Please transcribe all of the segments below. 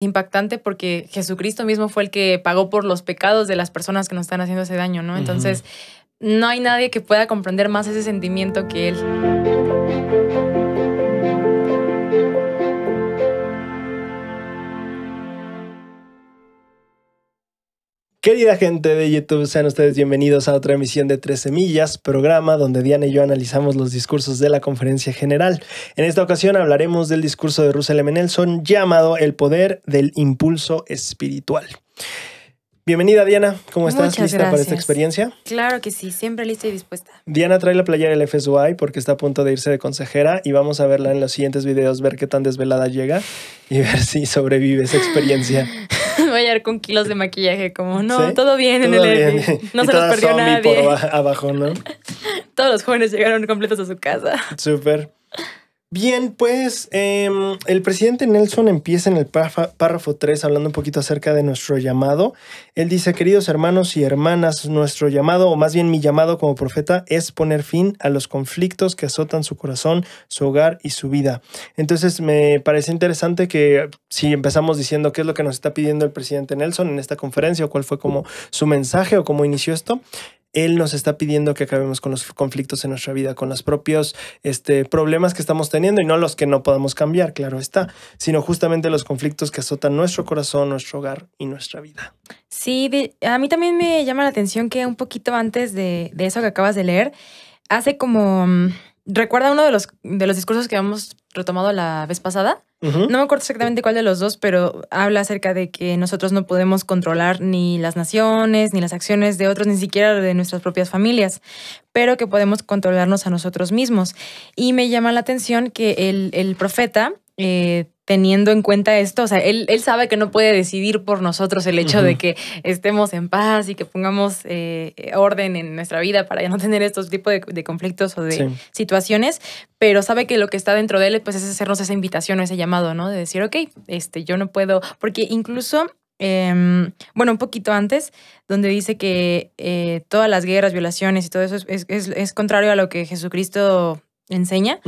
impactante porque Jesucristo mismo fue el que pagó por los pecados de las personas que nos están haciendo ese daño, ¿no? Entonces, no hay nadie que pueda comprender más ese sentimiento que él. Querida gente de YouTube, sean ustedes bienvenidos a otra emisión de Tres Semillas, programa donde Diana y yo analizamos los discursos de la conferencia general. En esta ocasión hablaremos del discurso de Russell M. Nelson llamado El poder del impulso espiritual. Bienvenida Diana, ¿cómo estás? ¿Lista para esta experiencia? Claro que sí, siempre lista y dispuesta. Diana trae la playera del FSY porque está a punto de irse de consejera y vamos a verla en los siguientes videos, ver qué tan desvelada llega y ver si sobrevive esa experiencia. voy a con kilos de maquillaje, como, no, todo bien en el No se los perdió nadie. abajo, ¿no? Todos los jóvenes llegaron completos a su casa. Súper. Bien, pues em, el presidente Nelson empieza en el párrafo 3 hablando un poquito acerca de nuestro llamado. Él dice, queridos hermanos y hermanas, nuestro llamado, o más bien mi llamado como profeta, es poner fin a los conflictos que azotan su corazón, su hogar y su vida. Entonces me parece interesante que si empezamos diciendo qué es lo que nos está pidiendo el presidente Nelson en esta conferencia o cuál fue como su mensaje o cómo inició esto, él nos está pidiendo que acabemos con los conflictos en nuestra vida, con los propios este, problemas que estamos teniendo y no los que no podamos cambiar, claro está, sino justamente los conflictos que azotan nuestro corazón, nuestro hogar y nuestra vida. Sí, a mí también me llama la atención que un poquito antes de, eso que acabas de leer, hace como... Mm, recuerda uno de los, de los discursos que hemos retomado la vez pasada, no me acuerdo exactamente cuál de los dos, pero habla acerca de que nosotros no podemos controlar ni las naciones, ni las acciones de otros, ni siquiera de nuestras propias familias, pero que podemos controlarnos a nosotros mismos. Y me llama la atención que el, profeta eh, teniendo en cuenta esto. O sea, él, sabe que no puede decidir por nosotros el hecho de que estemos en paz y que pongamos eh, orden en nuestra vida para ya no tener estos tipos de, conflictos o de situaciones, pero sabe que lo que está dentro de él pues, es hacernos esa invitación o ese llamado, ¿no? De decir, ok, este, yo no puedo, porque incluso em, bueno, un poquito antes, donde dice que eh, todas las guerras, violaciones y todo eso es, es, contrario a lo que Jesucristo enseña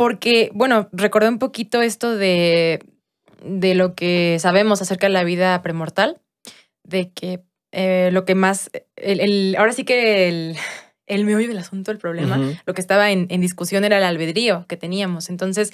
porque, bueno, recordé un poquito esto de, lo que sabemos acerca de la vida premortal, de que eh, lo que más, el, ahora sí que el, el meollo del asunto, el problema, lo que estaba en, discusión era el albedrío que teníamos. Entonces,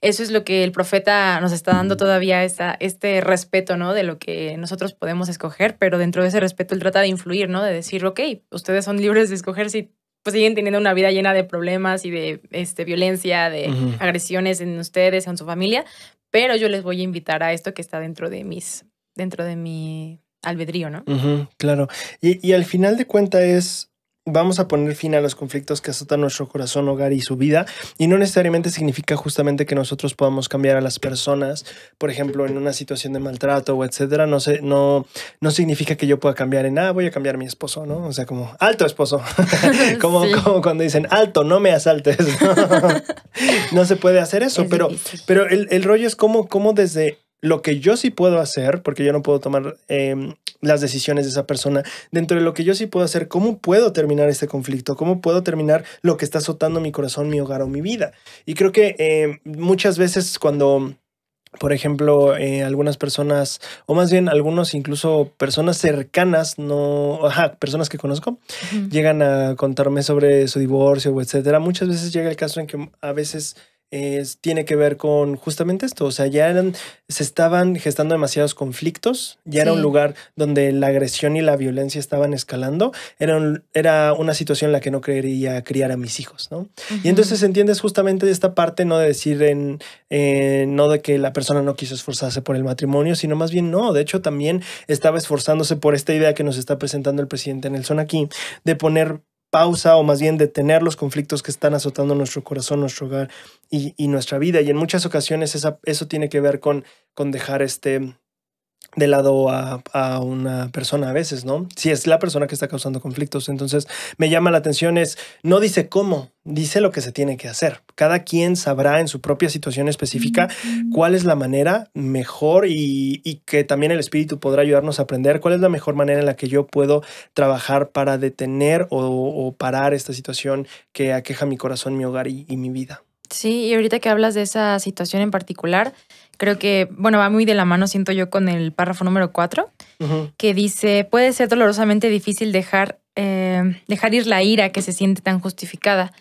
eso es lo que el profeta nos está dando todavía, este respeto, ¿no? De lo que nosotros podemos escoger, pero dentro de ese respeto él trata de influir, ¿no? De decir, ok, ustedes son libres de escoger si pues siguen teniendo una vida llena de problemas y de este, violencia, de agresiones en ustedes, en su familia, pero yo les voy a invitar a esto que está dentro de mis, dentro de mi albedrío, ¿no? claro. Y, y, al final de cuentas es vamos a poner fin a los conflictos que azotan nuestro corazón, hogar y su vida. Y no necesariamente significa justamente que nosotros podamos cambiar a las personas, por ejemplo, en una situación de maltrato o etcétera. No, sé, no, no significa que yo pueda cambiar en, ah, voy a cambiar a mi esposo, ¿no? O sea, como, alto esposo. como, cuando dicen, alto, no me asaltes. no se puede hacer eso, pero, pero el, rollo es como, como desde lo que yo sí puedo hacer, porque yo no puedo tomar em, las decisiones de esa persona, dentro de lo que yo sí puedo hacer, cómo puedo terminar este conflicto, cómo puedo terminar lo que está azotando mi corazón, mi hogar o mi vida. Y creo que eh, muchas veces cuando por ejemplo, eh, algunas personas, o más bien algunos incluso personas cercanas, no, personas que conozco, llegan a contarme sobre su divorcio o etcétera. Muchas veces llega el caso en que a veces tiene que ver con justamente esto. O sea, ya eran, se estaban gestando demasiados conflictos, ya era un lugar donde la agresión y la violencia estaban escalando, era, era una situación en la que no quería criar a mis hijos, ¿no? Y entonces entiendes justamente esta parte, no de decir en, no de que la persona no quiso esforzarse por el matrimonio, sino más bien no, de hecho también estaba esforzándose por esta idea que nos está presentando el presidente Nelson aquí, de poner pausa o más bien detener los conflictos que están azotando nuestro corazón, nuestro hogar y, nuestra vida. Y en muchas ocasiones esa, eso tiene que ver con, con dejar este, de lado a, una persona a veces, ¿no? Si es la persona que está causando conflictos. Entonces, me llama la atención es, no dice cómo, dice lo que se tiene que hacer. Cada quien sabrá en su propia situación específica cuál es la manera mejor y, que también el espíritu podrá ayudarnos a aprender cuál es la mejor manera en la que yo puedo trabajar para detener o, parar esta situación que aqueja mi corazón, mi hogar y, y mi vida. Sí, y ahorita que hablas de esa situación en particular, creo que, bueno, va muy de la mano, siento yo, con el párrafo número 4, que dice, puede ser dolorosamente difícil dejar, eh, dejar ir la ira que se siente tan justificada.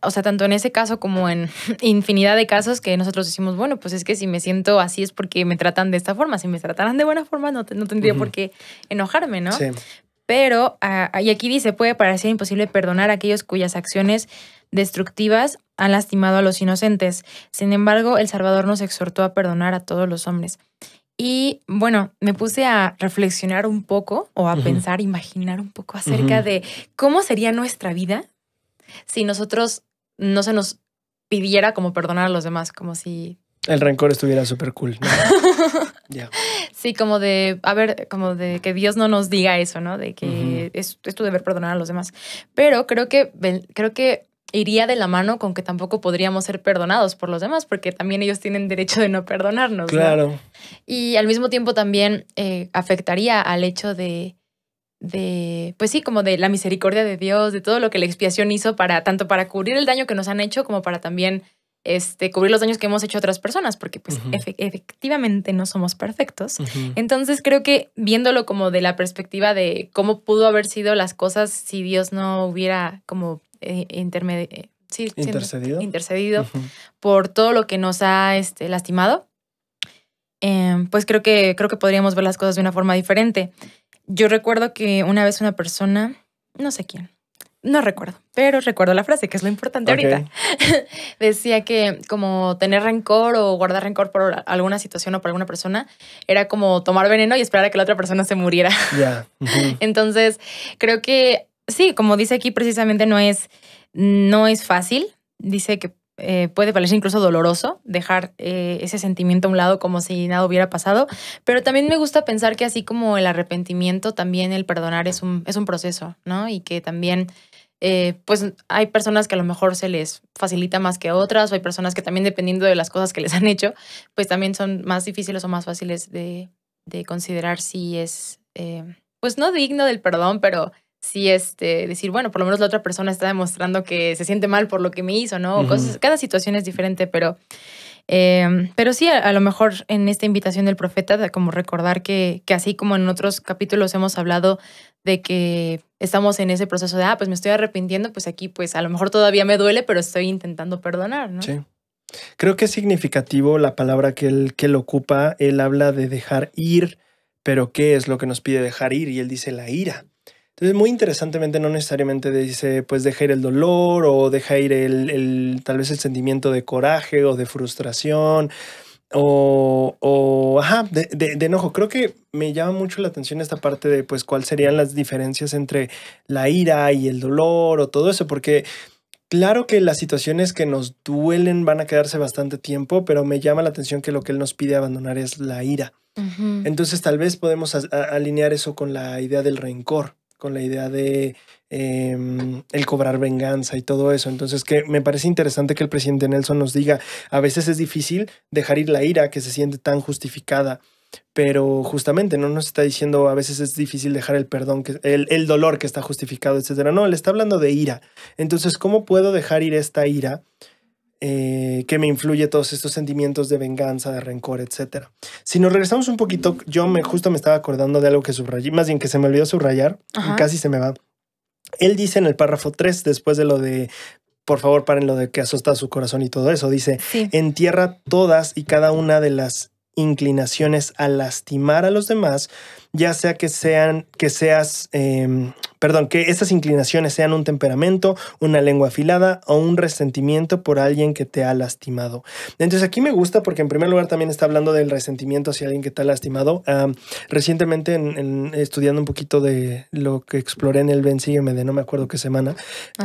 O sea, tanto en ese caso como en infinidad de casos que nosotros decimos, bueno, pues es que si me siento así es porque me tratan de esta forma, si me trataran de buena forma no, no tendría por qué enojarme, ¿no? Sí. Pero, ah, y aquí dice, puede parecer imposible perdonar a aquellos cuyas acciones destructivas han lastimado a los inocentes. Sin embargo, el Salvador nos exhortó a perdonar a todos los hombres. Y bueno, me puse a reflexionar un poco o a pensar, imaginar un poco acerca de cómo sería nuestra vida si nosotros no se nos pidiera como perdonar a los demás, como si... El rencor estuviera súper cool. Sí, como de, a ver, como de que Dios no nos diga eso, ¿no? De que es, es, tu deber perdonar a los demás. Pero creo que, creo que iría de la mano con que tampoco podríamos ser perdonados por los demás, porque también ellos tienen derecho de no perdonarnos. Claro. Y al mismo tiempo también eh, afectaría al hecho de, de, pues sí, como de la misericordia de Dios, de todo lo que la expiación hizo para, tanto para cubrir el daño que nos han hecho como para también este, cubrir los daños que hemos hecho a otras personas, porque pues efectivamente no somos perfectos. Entonces creo que viéndolo como de la perspectiva de cómo pudo haber sido las cosas si Dios no hubiera como eh, eh, sí, intercedido, por todo lo que nos ha este, lastimado, em, pues creo que, creo que podríamos ver las cosas de una forma diferente. Yo recuerdo que una vez una persona, no sé quién, no recuerdo, pero recuerdo la frase, que es lo importante ahorita. Decía que como tener rencor o guardar rencor por alguna situación o por alguna persona era como tomar veneno y esperar a que la otra persona se muriera. Entonces, creo que sí, como dice aquí, precisamente no es, no es fácil. Dice que eh, puede parecer incluso doloroso dejar eh, ese sentimiento a un lado como si nada hubiera pasado, pero también me gusta pensar que así como el arrepentimiento, también el perdonar es un, es un proceso, ¿no? Y que también... Eh, pues hay personas que a lo mejor se les facilita más que otras, o hay personas que también dependiendo de las cosas que les han hecho, pues también son más difíciles o más fáciles de, de considerar si es, pues no digno del perdón, pero sí este, decir, bueno, por lo menos la otra persona está demostrando que se siente mal por lo que me hizo, ¿no? cada situación es diferente, pero, em, pero sí, a, lo mejor en esta invitación del profeta, como recordar que, así como en otros capítulos hemos hablado de que estamos en ese proceso de, ah, pues me estoy arrepintiendo, pues aquí pues a lo mejor todavía me duele, pero estoy intentando perdonar, ¿no? Sí. Creo que es significativo la palabra que él, que él ocupa. Él habla de dejar ir, pero ¿qué es lo que nos pide dejar ir? Y él dice la ira. Entonces, muy interesantemente, no necesariamente dice, pues deja ir el dolor o deja ir el, tal vez el sentimiento de coraje o de frustración o, ajá, de, enojo. Creo que me llama mucho la atención esta parte de, pues, cuáles serían las diferencias entre la ira y el dolor o todo eso, porque claro que las situaciones que nos duelen van a quedarse bastante tiempo, pero me llama la atención que lo que él nos pide abandonar es la ira. Entonces, tal vez podemos alinear eso con la idea del rencor la idea de em, el cobrar venganza y todo eso. Entonces, que me parece interesante que el presidente Nelson nos diga, a veces es difícil dejar ir la ira que se siente tan justificada, pero justamente no nos está diciendo a veces es difícil dejar el perdón, que, el, dolor que está justificado, etcétera. No, le está hablando de ira. Entonces, ¿cómo puedo dejar ir esta ira? Eh, eh, que me influye todos estos sentimientos de venganza, de rencor, etc. Si nos regresamos un poquito, yo me, justo me estaba acordando de algo que subrayé, más bien que se me olvidó subrayar, y casi se me va. Él dice en el párrafo 3, después de lo de por favor, paren lo de que asusta su corazón y todo eso. Dice, entierra todas y cada una de las inclinaciones a lastimar a los demás, ya sea que sean, que seas, em, perdón, que estas inclinaciones sean un temperamento, una lengua afilada o un resentimiento por alguien que te ha lastimado. Entonces aquí me gusta porque en primer lugar también está hablando del resentimiento hacia alguien que te ha lastimado. recientemente estudiando un poquito de lo que exploré en el Ben Sígueme de no me acuerdo qué semana,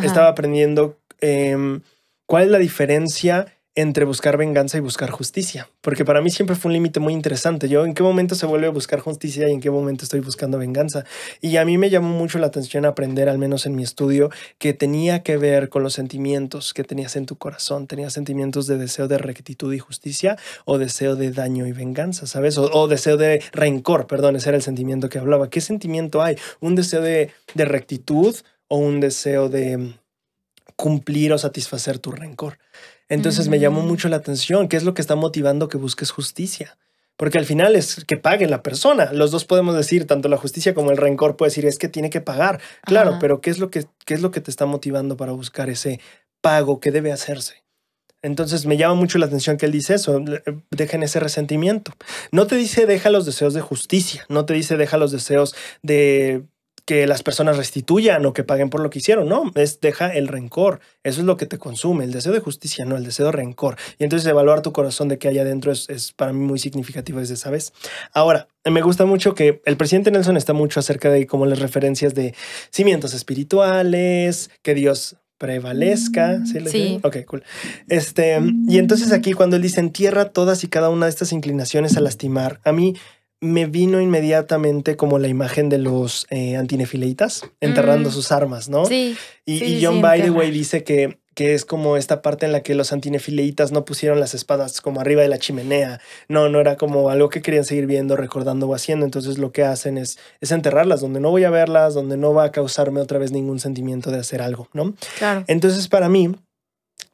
estaba aprendiendo em, cuál es la diferencia entre buscar venganza y buscar justicia, porque para mí siempre fue un límite muy interesante. Yo, ¿en qué momento se vuelve a buscar justicia y en qué momento estoy buscando venganza? Y a mí me llamó mucho la atención aprender, al menos en mi estudio, que tenía que ver con los sentimientos que tenías en tu corazón. Tenías sentimientos de deseo de rectitud y justicia o deseo de daño y venganza, ¿sabes? O, deseo de rencor, perdón, ese era el sentimiento que hablaba. ¿Qué sentimiento hay? ¿Un deseo de rectitud o un deseo de mm, cumplir o satisfacer tu rencor? Entonces me llamó mm. mucho la atención, ¿qué es lo que está motivando que busques justicia? Porque al final es que pague la persona. Los dos podemos decir, tanto la justicia como el rencor puede decir, es que tiene que pagar. Claro, pero ¿qué es, lo que, ¿qué es lo que te está motivando para buscar ese pago que debe hacerse? Entonces me llama mucho la atención que él dice eso, eh, dejen ese resentimiento. No te dice deja los deseos de justicia, no te dice deja los deseos de que las personas restituyan o que paguen por lo que hicieron, no, es deja el rencor, eso es lo que te consume, el deseo de justicia, no, el deseo de rencor. Y entonces evaluar tu corazón de qué hay adentro es, para mí muy significativo desde esa vez. Ahora, me gusta mucho que el presidente Nelson está mucho acerca de como las referencias de cimientos espirituales, que Dios prevalezca. Mm, sí. sí. Ok, cool. Este, y entonces aquí cuando él dice entierra todas y cada una de estas inclinaciones a lastimar, a mí me vino inmediatamente como la imagen de los eh, antinefileitas enterrando mm. sus armas, ¿no? Sí. Y, John, dice que, que es como esta parte en la que los antinefileitas no pusieron las espadas como arriba de la chimenea. No, no era como algo que querían seguir viendo, recordando o haciendo. Entonces lo que hacen es, es enterrarlas donde no voy a verlas, donde no va a causarme otra vez ningún sentimiento de hacer algo, ¿no? Claro. Entonces para mí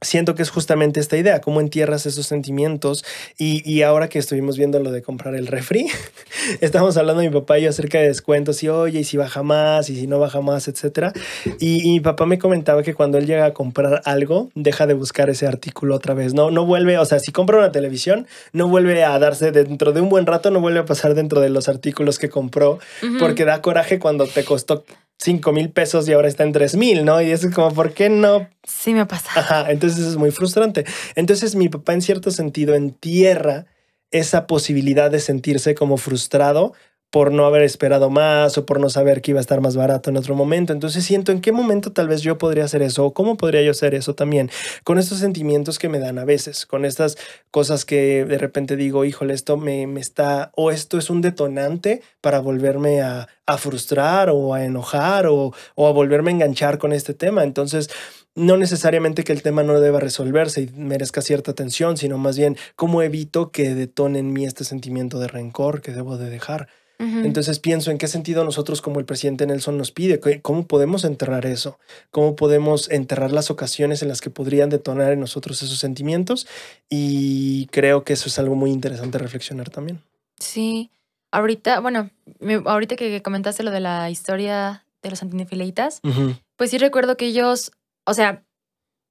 siento que es justamente esta idea, cómo entierras esos sentimientos. Y, ahora que estuvimos viendo lo de comprar el refri, estamos hablando mi papá y yo acerca de descuentos y oye, y si baja más, y si no baja más, etcétera. Y, mi papá me comentaba que cuando él llega a comprar algo, deja de buscar ese artículo otra vez. No, no vuelve, o sea, si compra una televisión, no vuelve a darse dentro de un buen rato, no vuelve a pasar dentro de los artículos que compró, porque da coraje cuando te costó 5 mil pesos y ahora está en 3 mil, ¿no? Y es como, ¿por qué no? Sí, me pasa. Ajá, entonces es muy frustrante. Entonces mi papá en cierto sentido entierra esa posibilidad de sentirse como frustrado por no haber esperado más o por no saber que iba a estar más barato en otro momento. Entonces siento en qué momento tal vez yo podría hacer eso o cómo podría yo hacer eso también con estos sentimientos que me dan a veces, con estas cosas que de repente digo, híjole, esto me, me está o esto es un detonante para volverme a, frustrar o a enojar o, o a volverme a enganchar con este tema. Entonces no necesariamente que el tema no deba resolverse y merezca cierta atención, sino más bien cómo evito que detone en mí este sentimiento de rencor que debo de dejar. Entonces pienso en qué sentido nosotros como el presidente Nelson nos pide, cómo podemos enterrar eso, cómo podemos enterrar las ocasiones en las que podrían detonar en nosotros esos sentimientos y creo que eso es algo muy interesante reflexionar también. Sí, ahorita, bueno, ahorita que comentaste lo de la historia de los antinefileitas, pues sí recuerdo que ellos, o sea,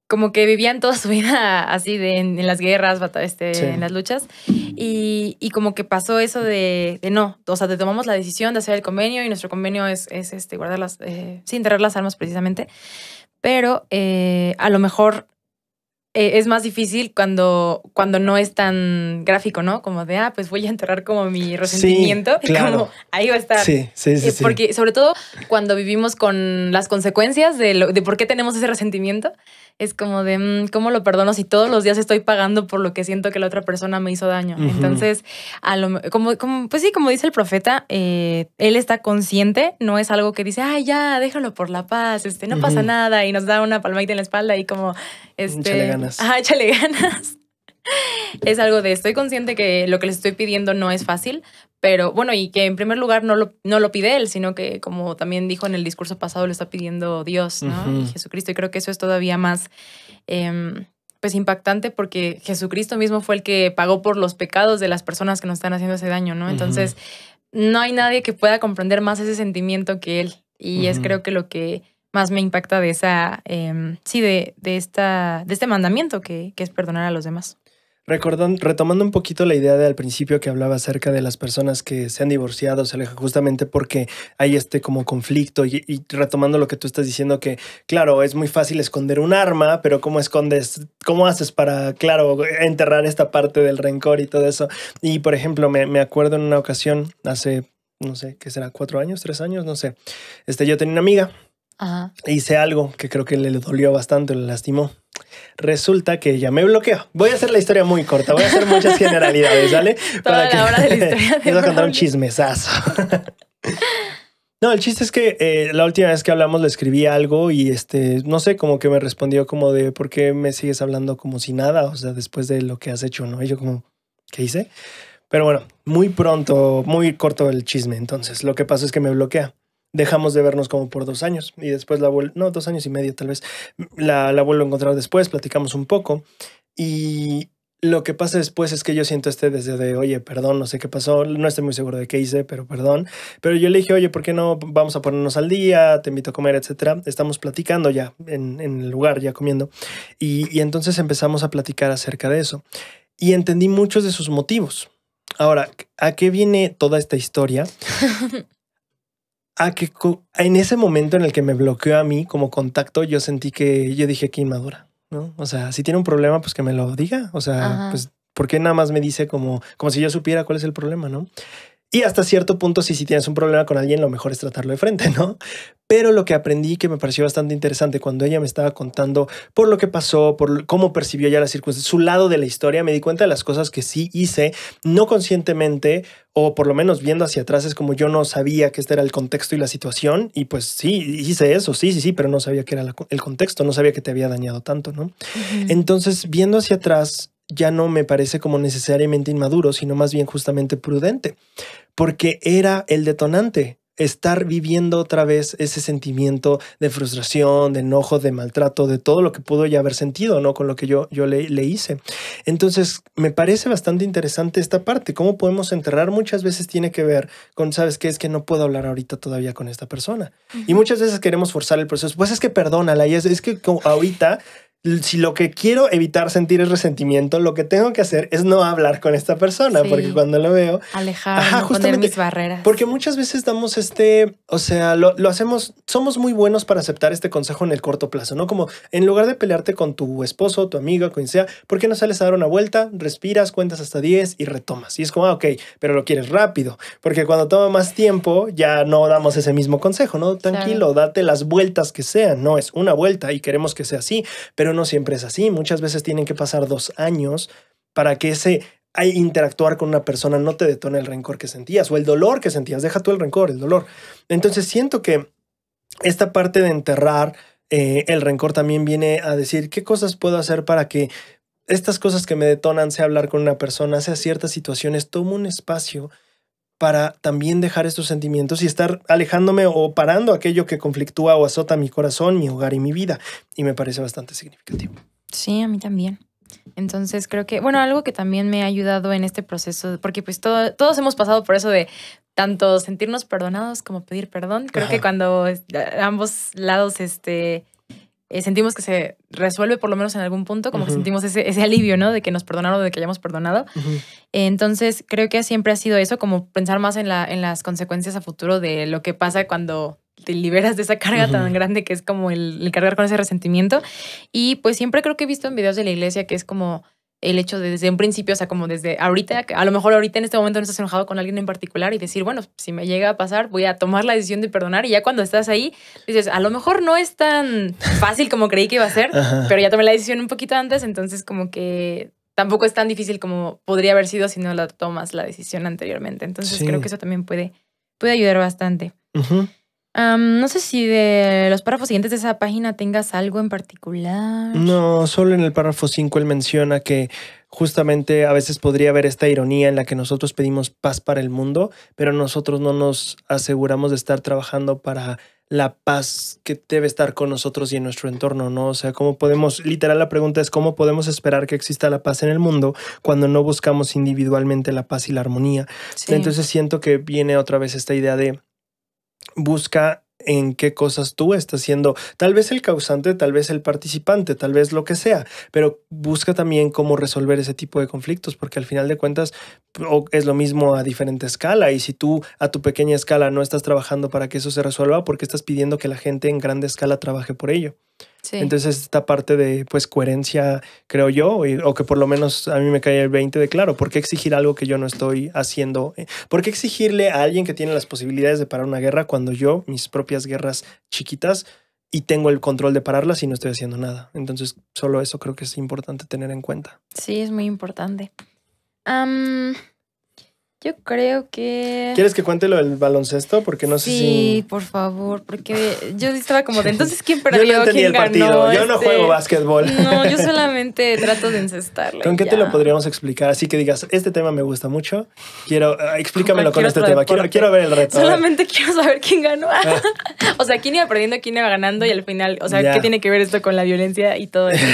como que vivían toda su vida así de, en, las guerras, este, en las luchas. Y, y, como que pasó eso de, no, o sea, te tomamos la decisión de hacer el convenio y nuestro convenio es, es este, guardar las, eh, sin enterrar las armas precisamente. Pero eh, a lo mejor eh, es más difícil cuando, cuando no es tan gráfico, ¿no? Como de, ah, pues voy a enterrar como mi resentimiento. Sí, claro. Como, ahí va a estar. Sí, sí, sí. Porque sobre todo cuando vivimos con las consecuencias de, de por qué tenemos ese resentimiento es como de, mm, ¿cómo lo perdono si todos los días estoy pagando por lo que siento que la otra persona me hizo daño? Entonces, a como, pues sí, como dice el profeta, eh, él está consciente, no es algo que dice, ay, ya, déjalo por la paz, este, no pasa nada, y nos da una palmadita en la espalda y como, este, échale ganas. Ah, échale ganas. es algo de, estoy consciente que lo que les estoy pidiendo no es fácil, pero bueno, y que en primer lugar no lo, no lo pide él, sino que como también dijo en el discurso pasado, lo está pidiendo Dios, ¿no? y Jesucristo. Y creo que eso es todavía más... Em, pues impactante porque Jesucristo mismo fue el que pagó por los pecados de las personas que nos están haciendo ese daño, ¿no? Entonces, no hay nadie que pueda comprender más ese sentimiento que él. Y es creo que lo que más me impacta de esa, em, sí, de, de, esta, de este mandamiento que, que es perdonar a los demás. Recordando, retomando un poquito la idea de al principio que hablaba acerca de las personas que se han divorciado, se aleja justamente porque hay este como conflicto y, retomando lo que tú estás diciendo que, claro, es muy fácil esconder un arma, pero ¿cómo escondes? ¿Cómo haces para, claro, enterrar esta parte del rencor y todo eso? Y, por ejemplo, me, acuerdo en una ocasión, hace, no sé, ¿qué será? ¿Cuatro años? ¿Tres años? No sé. Este, yo tenía una amiga. E hice algo que creo que le dolió bastante, le lastimó. Resulta que ya me bloqueó. Voy a hacer la historia muy corta, voy a hacer muchas generalidades, ¿vale? Para la hora de la historia. contar un chismesazo. No, el chiste es que eh, la última vez que hablamos le escribí algo y este, no sé, como que me respondió como de ¿por qué me sigues hablando como si nada? O sea, después de lo que has hecho, ¿no? Y yo como, ¿qué hice? Pero bueno, muy pronto, muy corto el chisme. Entonces, lo que pasó es que me bloquea dejamos de vernos como por dos años y después la vuelvo, no, dos años y medio tal vez, la, la vuelvo a encontrar después, platicamos un poco y lo que pasa después es que yo siento este desde de, oye, perdón, no sé qué pasó, no estoy muy seguro de qué hice, pero perdón. Pero yo le dije, oye, ¿por qué no vamos a ponernos al día? Te invito a comer, etcétera. Estamos platicando ya en, en el lugar, ya comiendo. Y, y entonces empezamos a platicar acerca de eso. Y entendí muchos de sus motivos. Ahora, ¿a qué viene toda esta historia? a que en ese momento en el que me bloqueó a mí como contacto, yo sentí que yo dije que inmadura, ¿no? O sea, si tiene un problema, pues que me lo diga. O sea, pues, ¿por qué nada más me dice como, como si yo supiera cuál es el problema, no? Y hasta cierto punto, si, si tienes un problema con alguien, lo mejor es tratarlo de frente, ¿no? Pero lo que aprendí que me pareció bastante interesante cuando ella me estaba contando por lo que pasó, por cómo percibió ya la circunstancia, su lado de la historia, me di cuenta de las cosas que sí hice, no conscientemente, o por lo menos viendo hacia atrás, es como yo no sabía que este era el contexto y la situación, y pues sí, hice eso, sí, sí, sí, pero no sabía que era el contexto, no sabía que te había dañado tanto, ¿no? Entonces, viendo hacia atrás, ya no me parece como necesariamente inmaduro, sino más bien justamente prudente, porque era el detonante estar viviendo otra vez ese sentimiento de frustración, de enojo, de maltrato, de todo lo que pudo ya haber sentido, ¿no? Con lo que yo, yo le, le hice. Entonces, me parece bastante interesante esta parte. ¿Cómo podemos enterrar? Muchas veces tiene que ver con, ¿sabes qué? Es que no puedo hablar ahorita todavía con esta persona. Y muchas veces queremos forzar el proceso. Pues es que perdónala y es, es que ahorita si lo que quiero evitar sentir es resentimiento, lo que tengo que hacer es no hablar con esta persona, porque cuando lo veo... Alejar, mis barreras. Porque muchas veces damos este, o sea, lo, hacemos, somos muy buenos para aceptar este consejo en el corto plazo, ¿no? Como en lugar de pelearte con tu esposo, tu amiga, quien sea, ¿por qué no sales a dar una vuelta, respiras, cuentas hasta 10 y retomas? Y es como, ah, ok, pero lo quieres rápido, porque cuando toma más tiempo ya no damos ese mismo consejo, ¿no? Tranquilo, date las vueltas que sean, no es una vuelta y queremos que sea así, pero pero no siempre es así. Muchas veces tienen que pasar dos años para que ese interactuar con una persona no te detone el rencor que sentías o el dolor que sentías. Deja tú el rencor, el dolor. Entonces siento que esta parte de enterrar eh, el rencor también viene a decir qué cosas puedo hacer para que estas cosas que me detonan, sea hablar con una persona, sea ciertas situaciones, tomo un espacio para también dejar estos sentimientos y estar alejándome o parando aquello que conflictúa o azota mi corazón, mi hogar y mi vida. Y me parece bastante significativo. Sí, a mí también. Entonces creo que, bueno, algo que también me ha ayudado en este proceso, porque pues todos hemos pasado por eso de tanto sentirnos perdonados como pedir perdón. Creo que cuando ambos lados este, eh, sentimos que se resuelve por lo menos en algún punto, como que sentimos ese, alivio, ¿no? De que nos perdonaron, de que hayamos perdonado. Entonces, creo que siempre ha sido eso, como pensar más en, la, en las consecuencias a futuro de lo que pasa cuando te liberas de esa carga tan grande que es como el, cargar con ese resentimiento. Y pues siempre creo que he visto en videos de la iglesia que es como el hecho de desde un principio, o sea, como desde ahorita, a lo mejor ahorita en este momento no estás enojado con alguien en particular y decir, bueno, si me llega a pasar, voy a tomar la decisión de perdonar y ya cuando estás ahí, dices, a lo mejor no es tan fácil como creí que iba a ser, pero ya tomé la decisión un poquito antes, entonces como que tampoco es tan difícil como podría haber sido si no la tomas la decisión anteriormente. Entonces creo que eso también puede, puede ayudar bastante no sé si de los párrafos siguientes de esa página tengas algo en particular. No, solo en el párrafo 5 él menciona que justamente a veces podría haber esta ironía en la que nosotros pedimos paz para el mundo, pero nosotros no nos aseguramos de estar trabajando para la paz que debe estar con nosotros y en nuestro entorno, ¿no? O sea, ¿cómo podemos, literal la pregunta es, ¿cómo podemos esperar que exista la paz en el mundo cuando no buscamos individualmente la paz y la armonía? Entonces siento que viene otra vez esta idea de busca en qué cosas tú estás siendo, tal vez el causante, tal vez el participante, tal vez lo que sea, pero busca también cómo resolver ese tipo de conflictos, porque al final de cuentas es lo mismo a diferente escala y si tú a tu pequeña escala no estás trabajando para que eso se resuelva, porque estás pidiendo que la gente en grande escala trabaje por ello. Entonces esta parte de pues coherencia, creo yo, o, que por lo menos a mí me cae el 20 de claro, ¿por qué exigir algo que yo no estoy haciendo? Eh, ¿Por qué exigirle a alguien que tiene las posibilidades de parar una guerra cuando yo, mis propias guerras chiquitas, y tengo el control de pararlas y no estoy haciendo nada? Entonces solo eso creo que es importante tener en cuenta. Sí, es muy importante. Yo creo que. ¿Quieres que cuente lo del baloncesto? Porque no sé si. Sí, por favor, porque yo estaba como de entonces quién perdió. el partido. yo no juego este, básquetbol. No, yo solamente trato de encestarlo. ¿Con qué te lo podríamos explicar? Así que digas, este tema me gusta mucho. Quiero. Eh, explícamelo con este tema. Quiero, ver el reto. Solamente quiero saber quién ganó. Ah. o sea, quién iba perdiendo, quién iba ganando y al final. O sea, ¿qué tiene que ver esto con la violencia y todo eso?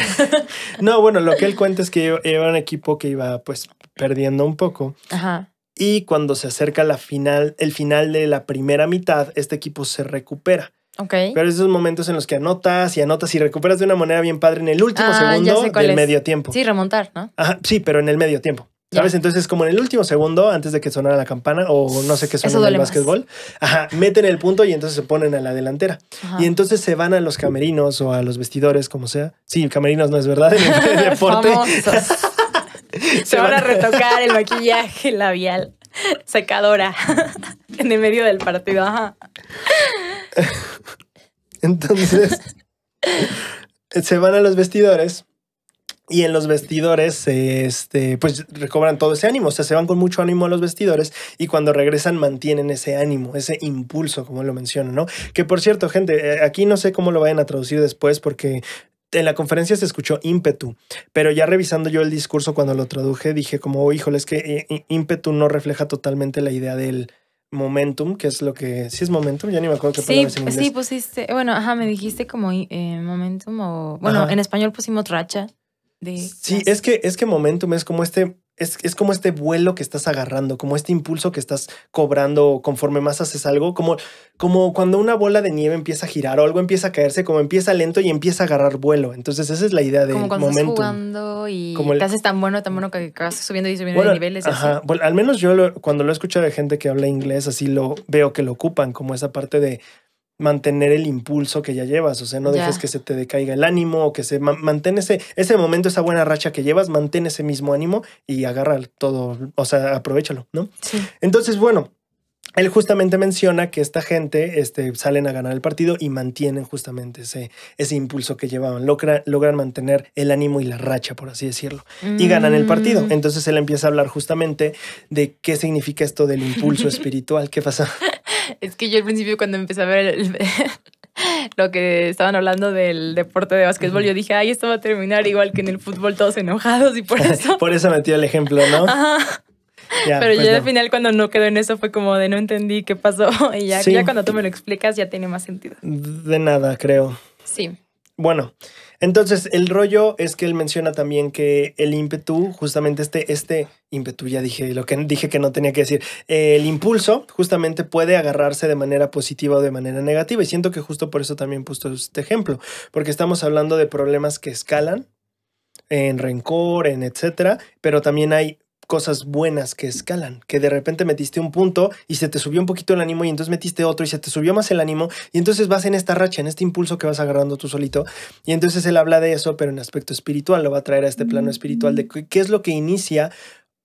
no, bueno, lo que él cuenta es que era un equipo que iba pues perdiendo un poco. Ajá y cuando se acerca la final, el final de la primera mitad, este equipo se recupera. Ok. Pero esos momentos en los que anotas y anotas y recuperas de una manera bien padre en el último ah, segundo del medio tiempo. Sí, remontar, ¿no? sí, pero en el medio tiempo. ¿Sabes? Entonces, como en el último segundo, antes de que sonara la campana o no sé qué suena en el básquetbol, meten el punto y entonces se ponen a la delantera. Y entonces se van a los camerinos o a los vestidores, como sea. Sí, camerinos no es verdad en este deporte. Se van a retocar el maquillaje labial. Secadora. en el medio del partido. Entonces, se van a los vestidores. Y en los vestidores, este, pues recobran todo ese ánimo, o sea, se van con mucho ánimo a los vestidores y cuando regresan mantienen ese ánimo, ese impulso, como lo menciono, ¿no? Que por cierto, gente, eh, aquí no sé cómo lo vayan a traducir después porque en la conferencia se escuchó ímpetu, pero ya revisando yo el discurso cuando lo traduje, dije como, oh, híjole, es que eh, eh, ímpetu no refleja totalmente la idea del momentum, que es lo que... Sí es momentum, ya ni me acuerdo qué sí, palabra es Sí, pusiste, bueno, ajá, me dijiste como eh, momentum o... Bueno, en español pusimos racha. De sí, es que, es que momentum es como este es, como este vuelo que estás agarrando, como este impulso que estás cobrando conforme más haces algo, como, como cuando una bola de nieve empieza a girar o algo empieza a caerse, como empieza lento y empieza a agarrar vuelo. Entonces esa es la idea de momento. Como cuando jugando y te haces tan bueno, tan bueno que vas subiendo y subiendo de niveles. Ajá, al menos yo cuando lo he escuchado de gente que habla inglés, así lo veo que lo ocupan, como esa parte de mantener el impulso que ya llevas, o sea, no dejes que se te decaiga el ánimo o que se mantén ese, ese momento, esa buena racha que llevas, mantén ese mismo ánimo y agarra todo, o sea, aprovechalo, ¿no? Sí. Entonces, bueno, él justamente menciona que esta gente este, salen a ganar el partido y mantienen justamente ese, ese impulso que llevaban, logran mantener el ánimo y la racha, por así decirlo, y ganan el partido. Mm. Entonces él empieza a hablar justamente de qué significa esto del impulso espiritual, qué pasa. Es que yo al principio cuando empecé a ver lo que estaban hablando del deporte de básquetbol, yo dije, ay, esto va a terminar igual que en el fútbol, todos enojados y por eso. por eso metió el ejemplo, ¿no? Ya, Pero pues yo al final cuando no quedó en eso fue como de no entendí qué pasó y ya, ya cuando tú me lo explicas ya tiene más sentido. De nada, creo. Sí. Bueno, entonces, el rollo es que él menciona también que el ímpetu, justamente este, este ímpetu, ya dije lo que dije que no tenía que decir, el impulso justamente puede agarrarse de manera positiva o de manera negativa. Y siento que justo por eso también puso este ejemplo, porque estamos hablando de problemas que escalan en rencor, en etcétera, pero también hay cosas buenas que escalan, que de repente metiste un punto y se te subió un poquito el ánimo y entonces metiste otro y se te subió más el ánimo y entonces vas en esta racha, en este impulso que vas agarrando tú solito y entonces él habla de eso, pero en aspecto espiritual, lo va a traer a este plano espiritual de mm. qué es lo que inicia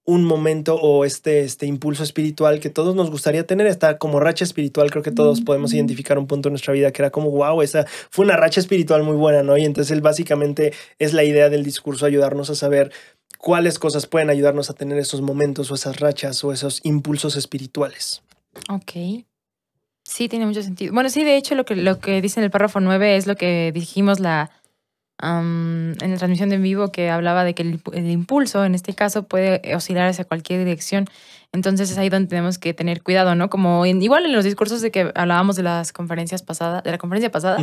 un momento o este, este impulso espiritual que todos nos gustaría tener, esta como racha espiritual, creo que todos podemos mm. identificar un punto en nuestra vida que era como, wow, esa fue una racha espiritual muy buena, ¿no? Y entonces él básicamente es la idea del discurso, ayudarnos a saber cuáles cosas pueden ayudarnos a tener esos momentos o esas rachas o esos impulsos espirituales. Ok. Sí, tiene mucho sentido. Bueno, sí, de hecho, lo que, lo que dice en el párrafo 9 es lo que dijimos la, en la transmisión de en vivo, que hablaba de que el, impulso, en este caso, puede oscilar hacia cualquier dirección. Entonces es ahí donde tenemos que tener cuidado, ¿no? Como igual en los discursos de que hablábamos de las conferencias pasadas, de la conferencia pasada,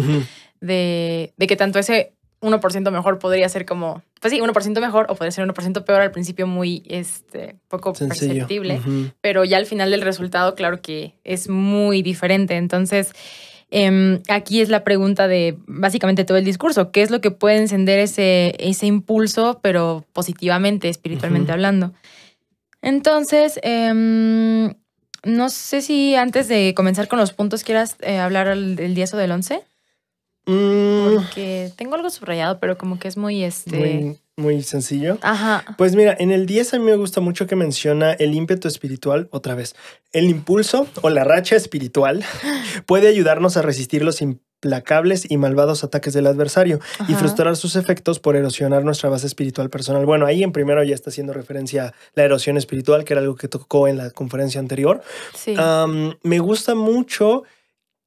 de que tanto ese 1% mejor podría ser como, pues sí, 1% mejor o podría ser 1% peor al principio muy, este, poco perceptible, pero ya al final del resultado, claro que es muy diferente. Entonces, em, aquí es la pregunta de básicamente todo el discurso, ¿qué es lo que puede encender ese, ese impulso, pero positivamente, espiritualmente hablando? Entonces, em, no sé si antes de comenzar con los puntos quieras eh, hablar del 10 o del 11. Mm. Porque tengo algo subrayado, pero como que es muy este. Muy, sencillo. Pues mira, en el 10 a mí me gusta mucho que menciona el ímpetu espiritual otra vez. El impulso o la racha espiritual puede ayudarnos a resistir los implacables y malvados ataques del adversario y frustrar sus efectos por erosionar nuestra base espiritual personal. Bueno, ahí en primero ya está haciendo referencia a la erosión espiritual, que era algo que tocó en la conferencia anterior. Sí. me gusta mucho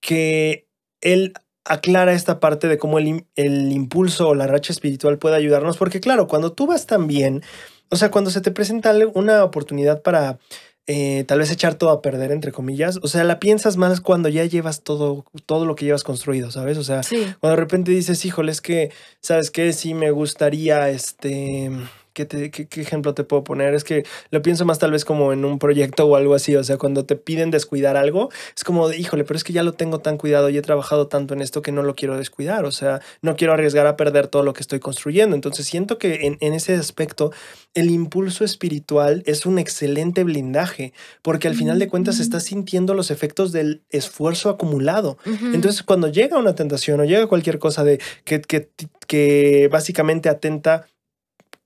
que él aclara esta parte de cómo el, impulso o la racha espiritual puede ayudarnos, porque claro, cuando tú vas tan bien, o sea, cuando se te presenta una oportunidad para eh, tal vez echar todo a perder, entre comillas. O sea, la piensas más cuando ya llevas todo, todo lo que llevas construido, ¿sabes? O sea, cuando de repente dices, híjole, es que, ¿sabes qué? Sí me gustaría, este, ¿Qué, ejemplo te puedo poner? Es que lo pienso más tal vez como en un proyecto o algo así, o sea, cuando te piden descuidar algo, es como, híjole, pero es que ya lo tengo tan cuidado y he trabajado tanto en esto que no lo quiero descuidar, o sea, no quiero arriesgar a perder todo lo que estoy construyendo. Entonces siento que en, ese aspecto el impulso espiritual es un excelente blindaje, porque al final de cuentas mm. estás sintiendo los efectos del esfuerzo acumulado. Entonces cuando llega una tentación o llega cualquier cosa de que, que, que básicamente atenta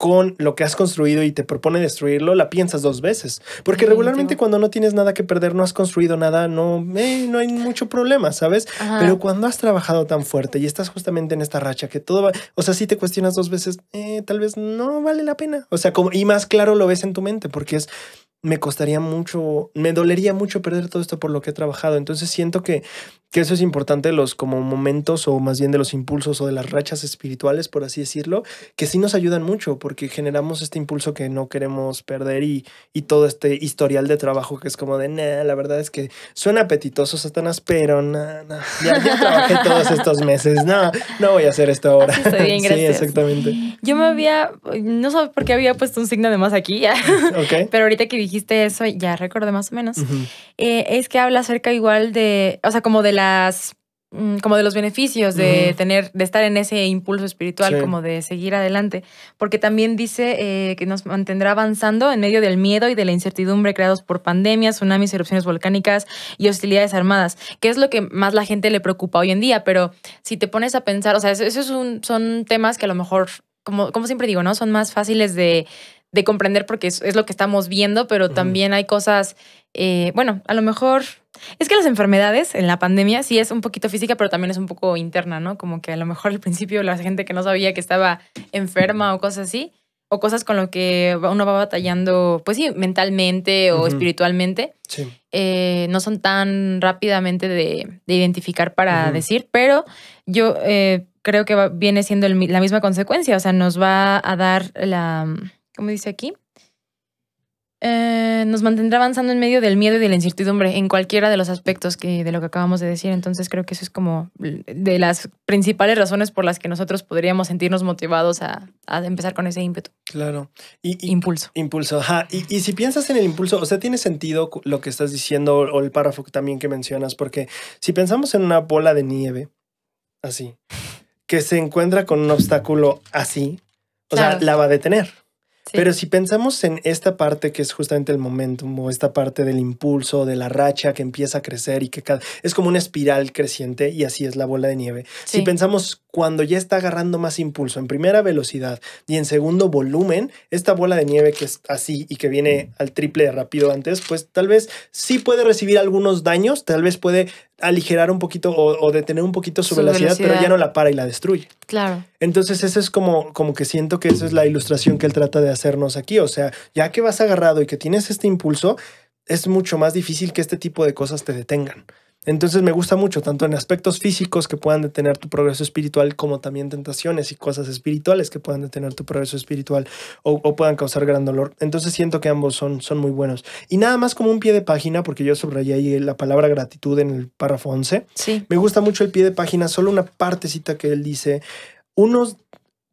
con lo que has construido y te propone destruirlo, la piensas dos veces. Porque regularmente cuando no tienes nada que perder, no has construido nada, no, eh, no hay mucho problema, ¿sabes? Pero cuando has trabajado tan fuerte y estás justamente en esta racha que todo va, o sea, si te cuestionas dos veces, eh, tal vez no vale la pena. O sea, como, y más claro lo ves en tu mente porque es, me costaría mucho, me dolería mucho perder todo esto por lo que he trabajado. Entonces siento que, que eso es importante los como momentos o más bien de los impulsos o de las rachas espirituales, por así decirlo, que sí nos ayudan mucho porque generamos este impulso que no queremos perder y, y todo este historial de trabajo que es como de, nah, la verdad es que suena apetitoso Satanás, pero nah, ya, trabajé todos estos meses, no, no voy a hacer esto ahora. sí, exactamente. Yo me había, no sé por qué había puesto un signo de más aquí, ya. pero ahorita que dije dijiste eso, ya recordé más o menos, eh, es que habla acerca igual de, o sea, como de las mm, como de los beneficios de tener, de estar en ese impulso espiritual, como de seguir adelante, porque también dice eh, que nos mantendrá avanzando en medio del miedo y de la incertidumbre creados por pandemias, tsunamis, erupciones volcánicas y hostilidades armadas, que es lo que más la gente le preocupa hoy en día, pero si te pones a pensar, o sea, esos son temas que a lo mejor como, como, siempre digo, ¿no? Son más fáciles de, de comprender porque es, es, lo que estamos viendo, pero también hay cosas, eh, bueno, a lo mejor es que las enfermedades en la pandemia sí es un poquito física, pero también es un poco interna, ¿no? Como que a lo mejor al principio la gente que no sabía que estaba enferma o cosas así, o cosas con lo que uno va batallando, pues sí, mentalmente o espiritualmente, eh, no son tan rápidamente de, identificar para decir, pero yo eh, creo que viene siendo la misma consecuencia, o sea, nos va a dar la como dice aquí, eh, nos mantendrá avanzando en medio del miedo y de la incertidumbre en cualquiera de los aspectos que, de lo que acabamos de decir. Entonces creo que eso es como de las principales razones por las que nosotros podríamos sentirnos motivados a, empezar con ese ímpetu. Claro. Y, impulso. Impulso. Ajá. Y, si piensas en el impulso, o sea, tiene sentido lo que estás diciendo o el párrafo también que mencionas, porque si pensamos en una bola de nieve, así, que se encuentra con un obstáculo así, o sea, la va a detener. Pero si pensamos en esta parte que es justamente el momentum o esta parte del impulso, de la racha que empieza a crecer y que cada, es como una espiral creciente y así es la bola de nieve. Si pensamos cuando ya está agarrando más impulso en primera velocidad y en segundo volumen, esta bola de nieve que es así y que viene mm. al triple rápido antes, pues tal vez sí puede recibir algunos daños, tal vez puede aligerar un poquito o, detener un poquito su, velocidad, pero ya no la para y la destruye. Claro. Entonces, eso es como, como que siento que esa es la ilustración que él trata de hacernos aquí. O sea, ya que vas agarrado y que tienes este impulso, es mucho más difícil que este tipo de cosas te detengan. Entonces me gusta mucho, tanto en aspectos físicos que puedan detener tu progreso espiritual, como también tentaciones y cosas espirituales que puedan detener tu progreso espiritual o, puedan causar gran dolor. Entonces siento que ambos son, son muy buenos. Y nada más como un pie de página, porque yo subrayé ahí la palabra gratitud en el párrafo 11. Sí. Me gusta mucho el pie de página, solo una partecita que él dice,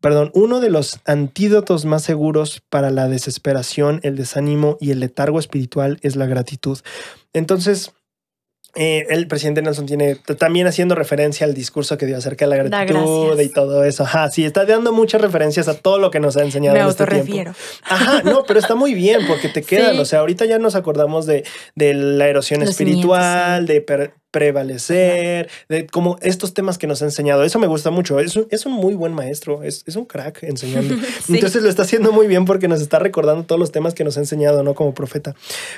perdón, uno de los antídotos más seguros para la desesperación, el desánimo y el letargo espiritual es la gratitud. Entonces, eh, el presidente Nelson tiene también haciendo referencia al discurso que dio acerca de la gratitud y todo eso. Ajá, sí, está dando muchas referencias a todo lo que nos ha enseñado. Me en este tiempo. Ajá, no, pero está muy bien porque te quedan. O sea, ahorita ya nos acordamos de, de la erosión espiritual, de prevalecer, de como estos temas que nos ha enseñado. Eso me gusta mucho. Es un, es un muy buen maestro, es, un crack enseñando. Entonces lo está haciendo muy bien porque nos está recordando todos los temas que nos ha enseñado, ¿no? Como profeta.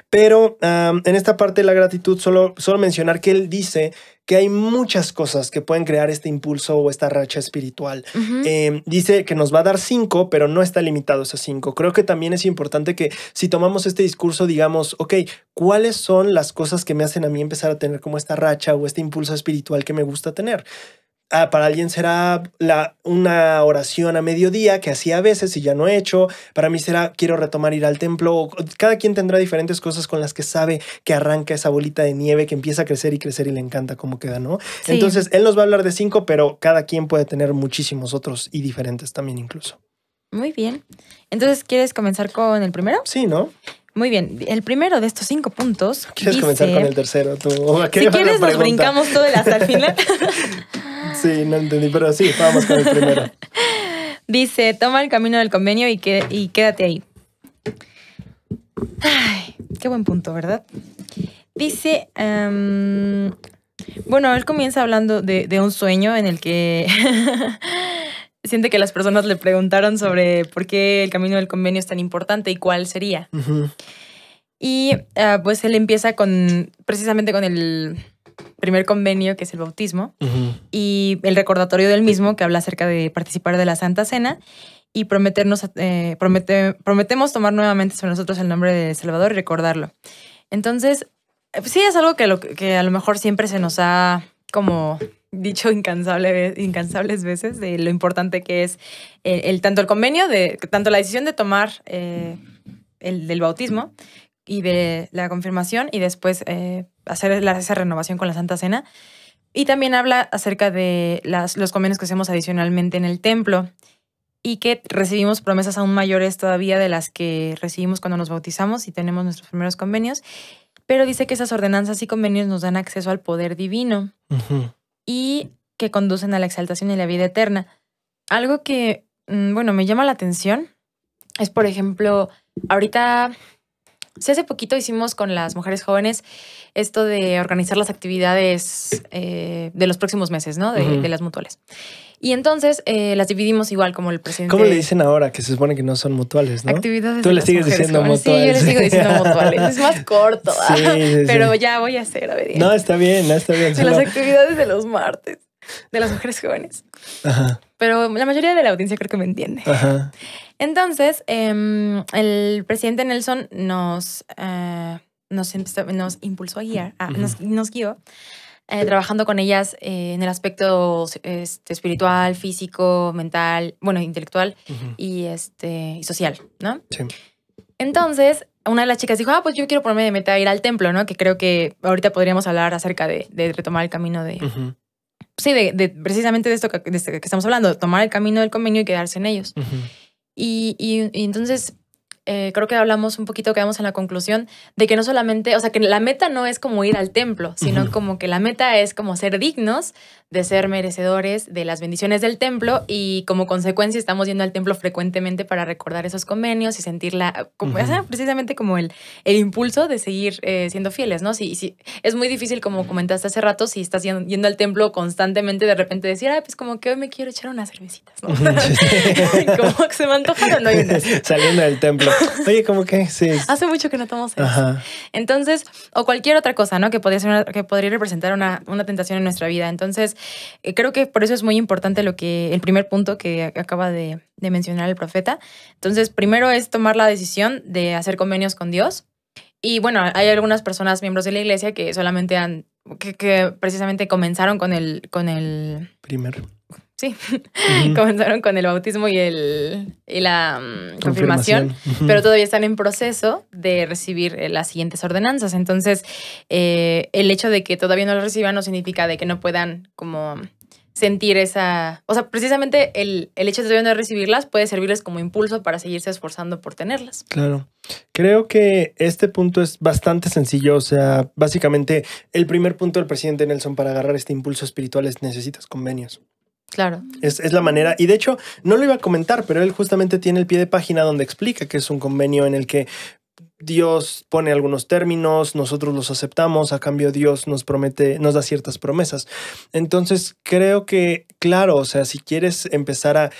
Pero en esta parte de la gratitud, solo, solo mencionar que él dice que hay muchas cosas que pueden crear este impulso o esta racha espiritual. Em, dice que nos va a dar cinco, pero no está limitado a cinco. Creo que también es importante que si tomamos este discurso, digamos, ok, ¿cuáles son las cosas que me hacen a mí empezar a tener como esta racha o este impulso espiritual que me gusta tener? Ah, para alguien será la, una oración a mediodía que hacía a veces y ya no he hecho. Para mí será quiero retomar ir al templo. Cada quien tendrá diferentes cosas con las que sabe que arranca esa bolita de nieve que empieza a crecer y crecer y le encanta cómo queda, ¿no? Entonces, él nos va a hablar de cinco, pero cada quien puede tener muchísimos otros y diferentes también incluso. Muy bien. Entonces, ¿quieres comenzar con el primero? Sí, ¿no? Muy bien, el primero de estos cinco puntos. ¿Quieres comenzar con el tercero? Si quieres, nos brincamos todo el hasta sí, no entendí, pero sí, vamos con el primero. Dice: toma el camino del convenio y, y quédate ahí. Ay, qué buen punto, ¿verdad? Dice. Em, bueno, él comienza hablando de, un sueño en el que siente que las personas le preguntaron sobre por qué el camino del convenio es tan importante y cuál sería. Y ah, pues él empieza con precisamente con el primer convenio, que es el bautismo, y el recordatorio del mismo, que habla acerca de participar de la Santa Cena y prometernos, eh, prometemos tomar nuevamente sobre nosotros el nombre de Salvador y recordarlo. Entonces, eh, pues sí es algo que, lo, que a lo mejor siempre se nos ha como dicho incansables veces de lo importante que es eh, el, tanto el convenio, de, tanto la decisión de tomar eh, el del bautismo y de la confirmación y después eh, hacer esa renovación con la Santa Cena. Y también habla acerca de las, los convenios que hacemos adicionalmente en el templo y que recibimos promesas aún mayores todavía de las que recibimos cuando nos bautizamos y tenemos nuestros primeros convenios. Pero dice que esas ordenanzas y convenios nos dan acceso al poder divino y que conducen a la exaltación y la vida eterna. Algo que, mm, bueno, me llama la atención es, por ejemplo, ahorita, si hace poquito hicimos con las mujeres jóvenes esto de organizar las actividades eh, de los próximos meses, ¿no? de las mutuales. Y entonces eh, las dividimos igual como el presidente. ¿Cómo le dicen ahora? Que se supone que no son mutuales, ¿no? Actividades. Tú le sigues diciendo mutuales. Sí, yo le sigo diciendo mutuales. Es más corto. pero ya voy a a ver. No, está bien, no, está bien. las actividades de los martes, de las mujeres jóvenes. Ajá. Pero la mayoría de la audiencia creo que me entiende. Ajá. Entonces, em, el presidente Nelson eh, nos, nos, impulsó a guiar, nos guió eh, trabajando con ellas eh, en el aspecto este, espiritual, físico, mental, bueno, intelectual y, este, social, ¿no? Sí. Entonces, una de las chicas dijo, ah, pues yo quiero ponerme de meta a ir al templo, ¿no? Que creo que ahorita podríamos hablar acerca de, retomar el camino de... Sí, de, precisamente de esto que, estamos hablando, tomar el camino del convenio y quedarse en ellos. y, y, entonces eh, creo que hablamos un poquito, quedamos en la conclusión de que no solamente, o sea, que la meta no es como ir al templo, sino como que la meta es como ser dignos de ser merecedores de las bendiciones del templo y como consecuencia estamos yendo al templo frecuentemente para recordar esos convenios y sentirla, como, precisamente como el, el impulso de seguir eh, siendo fieles, ¿no? Si, sí es muy difícil, como comentaste hace rato, si estás yendo, al templo constantemente, de repente decir, ah, pues como que hoy me quiero echar unas cervecitas, ¿no? como que se me antojaron hoy Saliendo del templo. Oye, como que sí. Hace mucho que no tomamos eso. Entonces, o cualquier otra cosa, ¿no? Que podría, ser que podría representar una, tentación en nuestra vida. Entonces, eh, creo que por eso es muy importante lo que, el primer punto que acaba de, mencionar el profeta. Entonces, primero es tomar la decisión de hacer convenios con Dios. Y bueno, hay algunas personas, miembros de la iglesia, que solamente han, que, precisamente comenzaron con el, con el... primer Sí, comenzaron con el bautismo y, el, y la mm, confirmación, pero todavía están en proceso de recibir eh, las siguientes ordenanzas. Entonces, eh, el hecho de que todavía no las reciban no significa de que no puedan como sentir esa... O sea, precisamente el, el hecho de todavía no recibirlas puede servirles como impulso para seguirse esforzando por tenerlas. Claro. Creo que este punto es bastante sencillo. O sea, básicamente el primer punto del presidente Nelson para agarrar este impulso espiritual es necesitas convenios. Claro. Es, es, la manera. Y de hecho, no lo iba a comentar, pero él justamente tiene el pie de página donde explica que es un convenio en el que Dios pone algunos términos, nosotros los aceptamos, a cambio Dios nos promete, nos da ciertas promesas. Entonces, creo que, claro, o sea, si quieres empezar a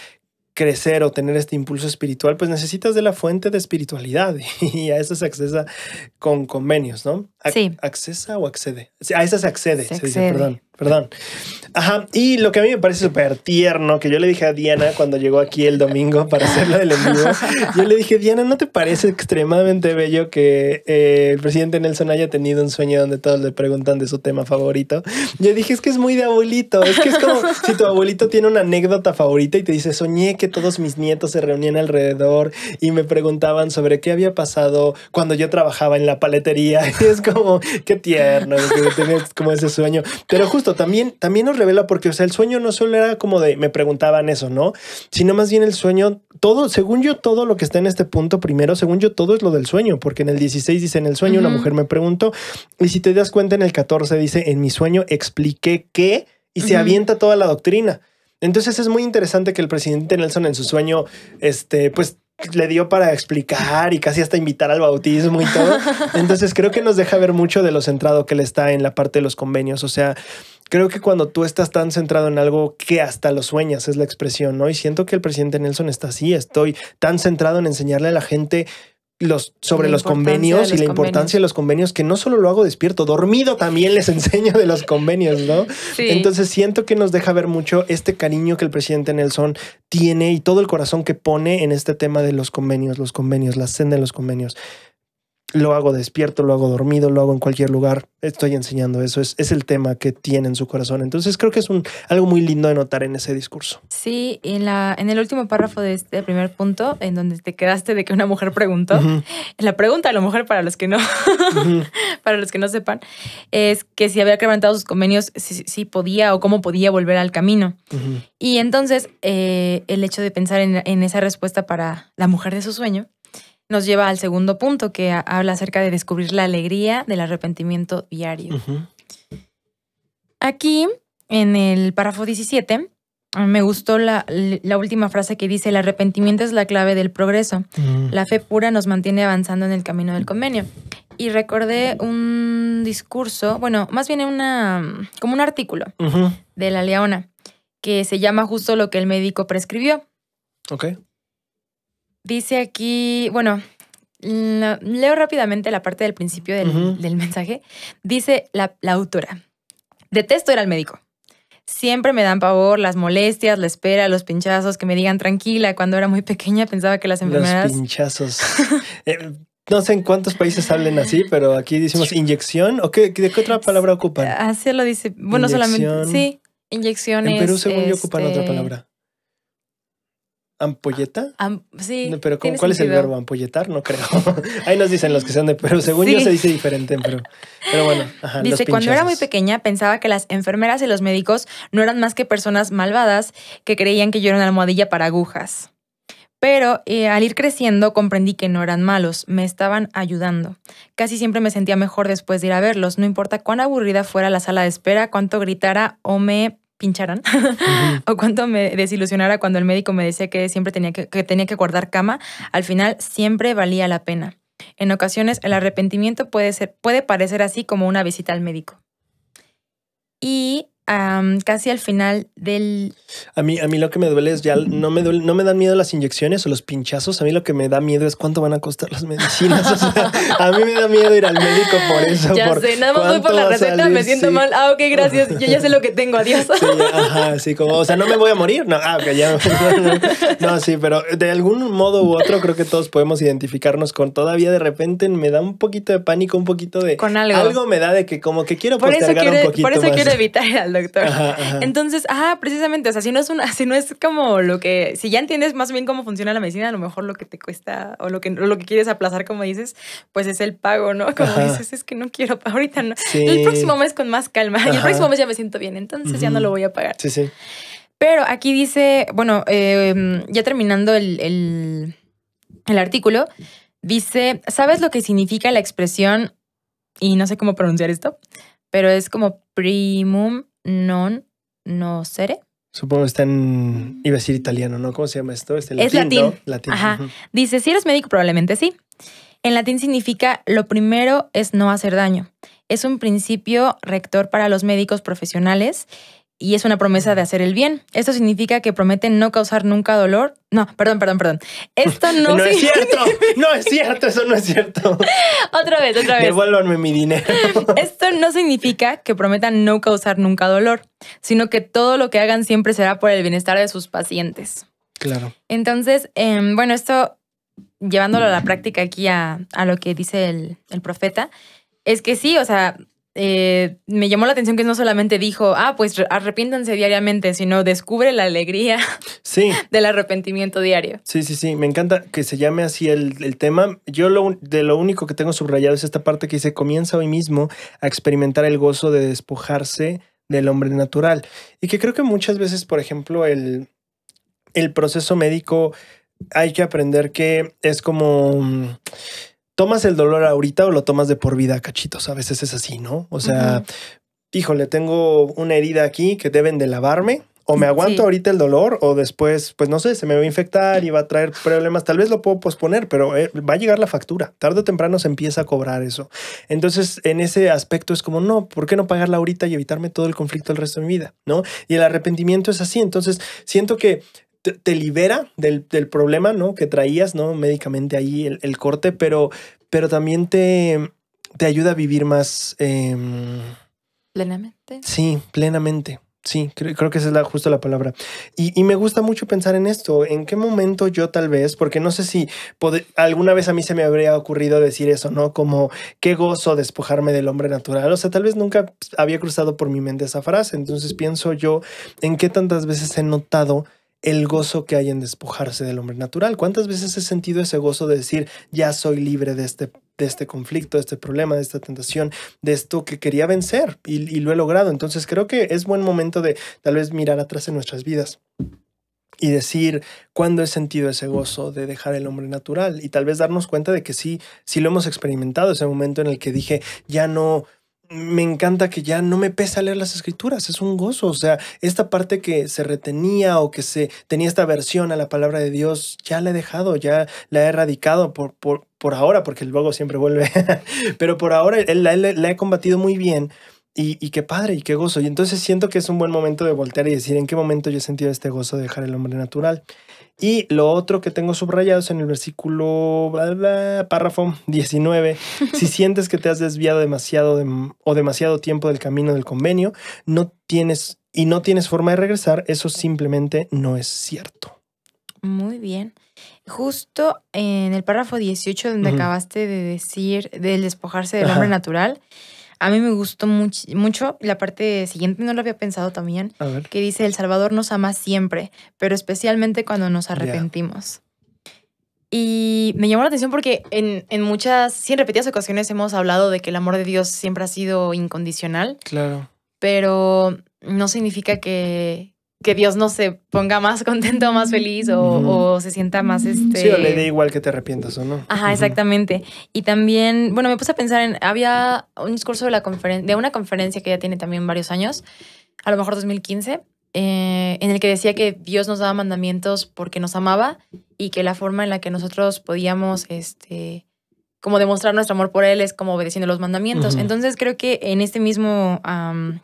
crecer o tener este impulso espiritual, pues necesitas de la fuente de espiritualidad y a eso se accesa con convenios, ¿no? ¿Accesa o accede? A esa se accede, se, dice, perdón, perdón. Ajá, y lo que a mí me parece súper tierno, que yo le dije a Diana cuando llegó aquí el domingo para hacerlo del en yo le dije, Diana, ¿no te parece extremadamente bello que eh, el presidente Nelson haya tenido un sueño donde todos le preguntan de su tema favorito? Yo dije, es que es muy de abuelito, es que es como si tu abuelito tiene una anécdota favorita y te dice, soñé que todos mis nietos se reunían alrededor y me preguntaban sobre qué había pasado cuando yo trabajaba en la paletería. es como, qué tierno, que como ese sueño. Pero justo también, también nos revela porque, o sea, el sueño no solo era como de, me preguntaban eso, ¿no? Sino más bien el sueño, todo, según yo, todo lo que está en este punto primero, según yo, todo es lo del sueño, porque en el 16 dice, en el sueño una mujer me preguntó, y si te das cuenta en el 14 dice, en mi sueño expliqué qué, y se avienta toda la doctrina. Entonces es muy interesante que el presidente Nelson en su sueño, este, pues le dio para explicar y casi hasta invitar al bautismo y todo. Entonces creo que nos deja ver mucho de lo centrado que él está en la parte de los convenios. O sea, creo que cuando tú estás tan centrado en algo que hasta lo sueñas, es la expresión, ¿no? Y siento que el presidente Nelson está así, estoy tan centrado en enseñarle a la gente los, sobre los convenios y la importancia de los convenios, que no solo lo hago despierto, dormido también les enseño de los convenios, ¿no? Entonces siento que nos deja ver mucho este cariño que el presidente Nelson tiene y todo el corazón que pone en este tema de los convenios, los convenios, la senda de los convenios lo hago despierto, lo hago dormido, lo hago en cualquier lugar. Estoy enseñando eso. Es, el tema que tiene en su corazón. Entonces creo que es un, algo muy lindo de notar en ese discurso. Sí, en, la, en el último párrafo de este primer punto, en donde te quedaste de que una mujer preguntó, la pregunta a la mujer para los que no, para los que no sepan, es que si había quebrantado sus convenios, si, podía o cómo podía volver al camino. Y entonces eh, el hecho de pensar en esa respuesta para la mujer de su sueño, nos lleva al segundo punto que habla acerca de descubrir la alegría del arrepentimiento diario. Aquí, en el párrafo 17, me gustó la, última frase que dice, el arrepentimiento es la clave del progreso. La fe pura nos mantiene avanzando en el camino del convenio. Y recordé un discurso, bueno, más bien una, como un artículo de la Leona, que se llama justo lo que el médico prescribió. Ok. Dice aquí, bueno, leo rápidamente la parte del principio del, mensaje. Dice la, autora, detesto ir al médico. Siempre me dan pavor las molestias, la espera, los pinchazos, que me digan tranquila. Cuando era muy pequeña pensaba que las enfermedades... Los pinchazos. Eh, no sé en cuántos países hablen así, pero aquí decimos inyección. ¿O qué, de qué otra palabra ocupan? Así lo dice. Bueno, solamente... Sí, inyecciones. En Perú según yo ocupan otra este, palabra. ¿Ampolleta? sí. pero ¿cuál es el verbo? ¿Ampolletar? No creo. Ahí nos dicen los que son de Pero Según yo se dice diferente Pero bueno. dice, cuando era muy pequeña pensaba que las enfermeras y los médicos no eran más que personas malvadas que creían que yo era una almohadilla para agujas. Pero eh, al ir creciendo comprendí que no eran malos, me estaban ayudando. Casi siempre me sentía mejor después de ir a verlos, no importa cuán aburrida fuera la sala de espera, cuánto gritara o me pincharan o cuánto me desilusionara cuando el médico me decía que siempre tenía que, tenía que guardar cama, al final siempre valía la pena. En ocasiones el arrepentimiento puede, ser, puede parecer así como una visita al médico. Y casi al final del... A mí, a mí lo que me duele es ya, no me, no me dan miedo las inyecciones o los pinchazos, a mí lo que me da miedo es cuánto van a costar las medicinas. a mí me da miedo ir al médico por eso. Ya sé, nada más voy por la receta, me siento mal. Ah, ok, gracias, yo ya sé lo que tengo, adiós. ajá, sí, como, o sea, no me voy a morir, no, ah, ok, ya. No, sí, pero de algún modo u otro creo que todos podemos identificarnos con todavía de repente me da un poquito de pánico, un poquito de... Con algo. Algo me da de que como que quiero por postergar un poquito Por eso quiero evitar al entonces, ah, precisamente, o sea, si no es una, si no es como lo que, si ya entiendes más bien cómo funciona la medicina, a lo mejor lo que te cuesta o lo que, lo que quieres aplazar, como dices, pues es el pago, ¿no? Como dices, es que no quiero, ahorita no. El próximo mes con más calma y el próximo mes ya me siento bien, entonces ya no lo voy a pagar. Sí, sí. Pero aquí dice, bueno, em, ya terminando el artículo, dice, ¿sabes lo que significa la expresión? Y no sé cómo pronunciar esto, pero es como primum non seré. Supongo que está en, iba a decir italiano, ¿no? ¿Cómo se llama esto? Este, es latín. Dice, si eres médico, probablemente sí. En latín significa lo primero es no hacer daño. Es un principio rector para los médicos profesionales y es una promesa de hacer el bien. Esto significa que prometen no causar nunca dolor. No, perdón, perdón, perdón. Esto no, es cierto. No es cierto, eso no es cierto. otra vez, otra vez. Devuélvanme mi dinero. Esto no significa que prometan no causar nunca dolor, sino que todo lo que hagan siempre será por el bienestar de sus pacientes. Claro. Entonces, em, bueno, esto llevándolo a la práctica aquí a, lo que dice el, el profeta, es que sí, o sea, eh, me llamó la atención que no solamente dijo, ah, pues arrepiéntanse diariamente, sino descubre la alegría sí. del arrepentimiento diario. Sí, sí, sí, me encanta que se llame así el, tema. Yo lo, de lo único que tengo subrayado es esta parte que dice, comienza hoy mismo a experimentar el gozo de despojarse del hombre natural. Y que creo que muchas veces, por ejemplo, el, el proceso médico hay que aprender que es como mm, ¿tomas el dolor ahorita o lo tomas de por vida, cachitos? A veces es así, ¿no? O sea, híjole, tengo una herida aquí que deben de lavarme. O me aguanto ahorita el dolor o después, pues no sé, se me va a infectar y va a traer problemas. Tal vez lo puedo posponer, pero eh, va a llegar la factura. Tarde o temprano se empieza a cobrar eso. Entonces, en ese aspecto es como, no, ¿por qué no pagarla ahorita y evitarme todo el conflicto el resto de mi vida? ¿No? Y el arrepentimiento es así. Entonces, siento que te, libera del, problema, ¿no? Que traías, ¿no? Médicamente ahí el, corte, pero, pero también te, te ayuda a vivir más... Em, plenamente. Sí, plenamente. Sí, creo, que esa es la, justo la palabra. Y, me gusta mucho pensar en esto, en qué momento yo tal vez, porque no sé si alguna vez a mí se me habría ocurrido decir eso, ¿no? Como qué gozo despojarme del hombre natural. O sea, tal vez nunca había cruzado por mi mente esa frase. Entonces pienso yo en qué tantas veces he notado el gozo que hay en despojarse del hombre natural. ¿Cuántas veces he sentido ese gozo de decir, ya soy libre de este, de este conflicto, de este problema, de esta tentación, de esto que quería vencer y, y lo he logrado? Entonces creo que es buen momento de tal vez mirar atrás en nuestras vidas y decir cuándo he sentido ese gozo de dejar el hombre natural y tal vez darnos cuenta de que sí, sí lo hemos experimentado ese momento en el que dije, ya no me encanta que ya no me pesa leer las escrituras, es un gozo. O sea, esta parte que se retenía o que se tenía esta versión a la palabra de Dios, ya la he dejado, ya la he erradicado por, por, ahora, porque luego siempre vuelve. Pero por ahora la, la, he combatido muy bien. Y, y, qué padre y qué gozo. Y entonces siento que es un buen momento de voltear y decir en qué momento yo he sentido este gozo de dejar el hombre natural. Y lo otro que tengo subrayado es en el versículo, párrafo 19. si sientes que te has desviado demasiado o demasiado tiempo del camino del convenio, no tienes y no tienes forma de regresar, eso simplemente no es cierto. Muy bien. Justo en el párrafo 18 donde acabaste de decir del despojarse del hombre natural, a mí me gustó mucho la parte siguiente, no lo había pensado también, que dice, El Salvador nos ama siempre, pero especialmente cuando nos arrepentimos. Y me llamó la atención porque en, en muchas, sí, en repetidas ocasiones hemos hablado de que el amor de Dios siempre ha sido incondicional. Claro. Pero no significa que, que Dios no se ponga más contento, más feliz o, se sienta más este. Sí, o este le dé igual que te arrepientas o no. Ajá, exactamente. Y también, bueno, me puse a pensar en. Había un discurso de, la de una conferencia que ya tiene también varios años, a lo mejor 2015, eh, en el que decía que Dios nos daba mandamientos porque nos amaba y que la forma en la que nosotros podíamos este, como demostrar nuestro amor por Él es como obedeciendo los mandamientos. Entonces creo que en este mismo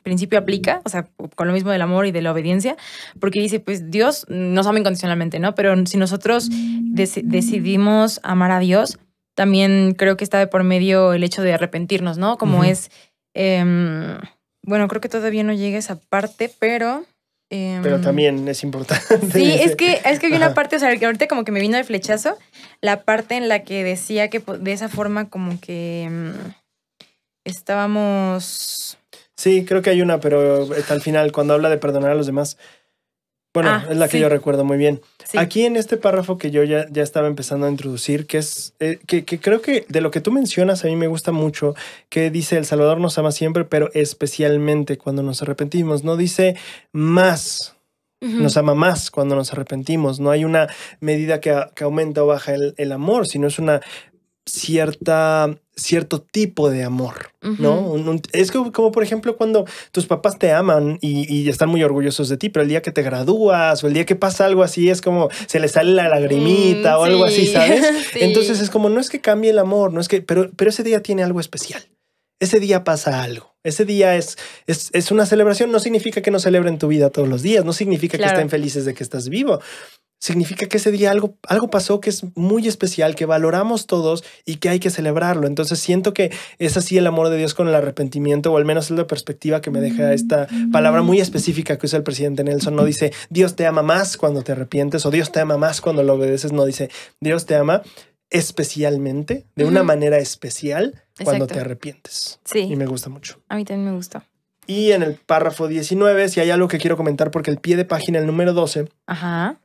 principio aplica, o sea, con lo mismo del amor y de la obediencia, porque dice, pues Dios nos ama incondicionalmente, ¿no? Pero si nosotros decidimos amar a Dios, también creo que está de por medio el hecho de arrepentirnos, ¿no? Como es, em, bueno, creo que todavía no llega esa parte, pero... Pero em, también es importante. Sí, es que, es que hay una parte, o sea, que ahorita como que me vino el flechazo, la parte en la que decía que de esa forma como que em, estábamos... Sí, creo que hay una, pero eh, al final, cuando habla de perdonar a los demás, bueno, ah, es la que yo recuerdo muy bien. Aquí en este párrafo que yo ya, ya estaba empezando a introducir, que es eh, que, creo que de lo que tú mencionas a mí me gusta mucho, que dice el Salvador nos ama siempre, pero especialmente cuando nos arrepentimos. No dice más, Nos ama más cuando nos arrepentimos. No hay una medida que, aumenta o baja el, el, amor, sino es una cierta, cierto tipo de amor, ¿no? es como, por ejemplo, cuando tus papás te aman y, están muy orgullosos de ti, pero el día que te gradúas o el día que pasa algo así, es como se le sale la mm, lagrimita o algo así, ¿sabes? Entonces es como, no es que cambie el amor, no es que, pero, pero ese día tiene algo especial. Ese día pasa algo. Ese día es, es, una celebración. No significa que no celebren tu vida todos los días. No significa que estén felices de que estás vivo significa que ese día algo, algo pasó que es muy especial, que valoramos todos y que hay que celebrarlo. Entonces siento que es así el amor de Dios con el arrepentimiento, o al menos es la perspectiva que me deja mm. esta palabra muy específica que usa el presidente Nelson. No dice, Dios te ama más cuando te arrepientes, o Dios te ama más cuando lo obedeces. No dice, Dios te ama especialmente, de una manera especial, cuando te arrepientes. Sí. Y me gusta mucho. A mí también me gusta. Y en el párrafo 19, si hay algo que quiero comentar, porque el pie de página, el número 12,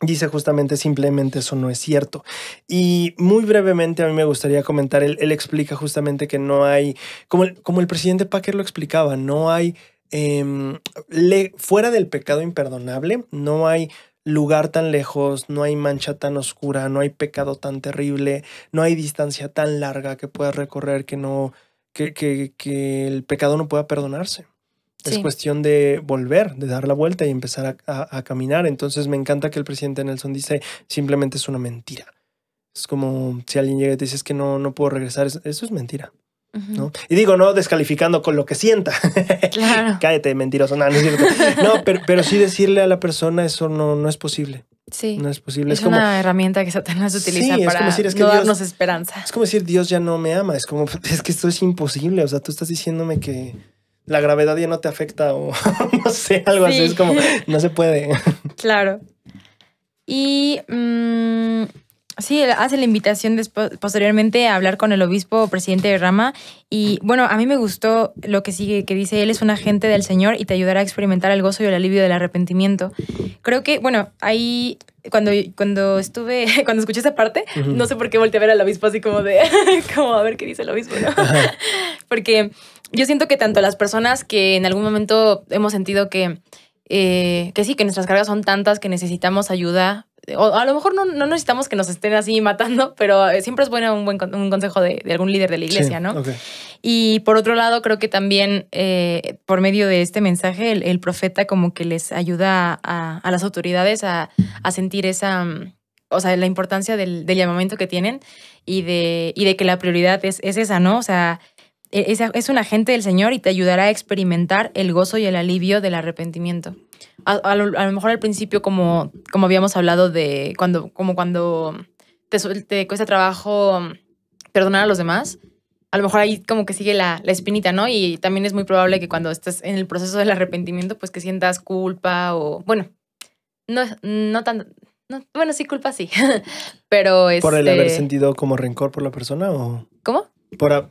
dice justamente simplemente eso no es cierto. Y muy brevemente a mí me gustaría comentar, él, explica justamente que no hay, como el, como el presidente Packer lo explicaba, no hay, em, fuera del pecado imperdonable, no hay lugar tan lejos, no hay mancha tan oscura, no hay pecado tan terrible, no hay distancia tan larga que pueda recorrer que no, que, que, que el pecado no pueda perdonarse. Es cuestión de volver, de dar la vuelta y empezar a, caminar. Entonces me encanta que el presidente Nelson dice, simplemente es una mentira. Es como si alguien llega y te dice, que no, no puedo regresar. Eso, es mentira. ¿No? Y digo, no descalificando con lo que sienta. Claro. Cállate, mentiroso. No, no, es cierto. no pero, sí decirle a la persona eso no, no es posible. Sí. No es posible. Es, como, una herramienta que Satanás utiliza para es que darnos esperanza. Es como decir, Dios ya no me ama. Es como, es que esto es imposible. O sea, tú estás diciéndome que, la gravedad ya no te afecta o no sé, algo así. Es como, no se puede. Claro. Y mm, Sí, hace la invitación posteriormente a hablar con el obispo presidente de Rama. Y bueno, a mí me gustó lo que sigue, que dice, él es un agente del Señor y te ayudará a experimentar el gozo y el alivio del arrepentimiento. Creo que, bueno, ahí cuando, cuando estuve, cuando escuché esa parte, no sé por qué volteé a ver al obispo así como de, como a ver qué dice el obispo, ¿no? Porque yo siento que tanto las personas que en algún momento hemos sentido que... Eh, que sí, que nuestras cargas son tantas que necesitamos ayuda o a lo mejor no, no, necesitamos que nos estén así matando, pero eh, siempre es bueno un buen un consejo de, de algún líder de la iglesia, ¿no? Y por otro lado, creo que también eh, por medio de este mensaje, el, profeta como que les ayuda a, a las autoridades a, a, sentir esa, mm, o sea, la importancia del, del llamamiento que tienen y de, y de que la prioridad es, es esa, ¿no? O sea, e, es, un agente del Señor y te ayudará a experimentar el gozo y el alivio del arrepentimiento. A, lo, mejor al principio, como, como habíamos hablado de cuando, como cuando te, te, cuesta trabajo perdonar a los demás, a lo mejor ahí como que sigue la, la, espinita, ¿no? Y también es muy probable que cuando estés en el proceso del arrepentimiento, pues que sientas culpa o, bueno, no, no tan... bueno, sí, culpa sí, pero... es ¿Por el este haber sentido como rencor por la persona o...? ¿Cómo? Por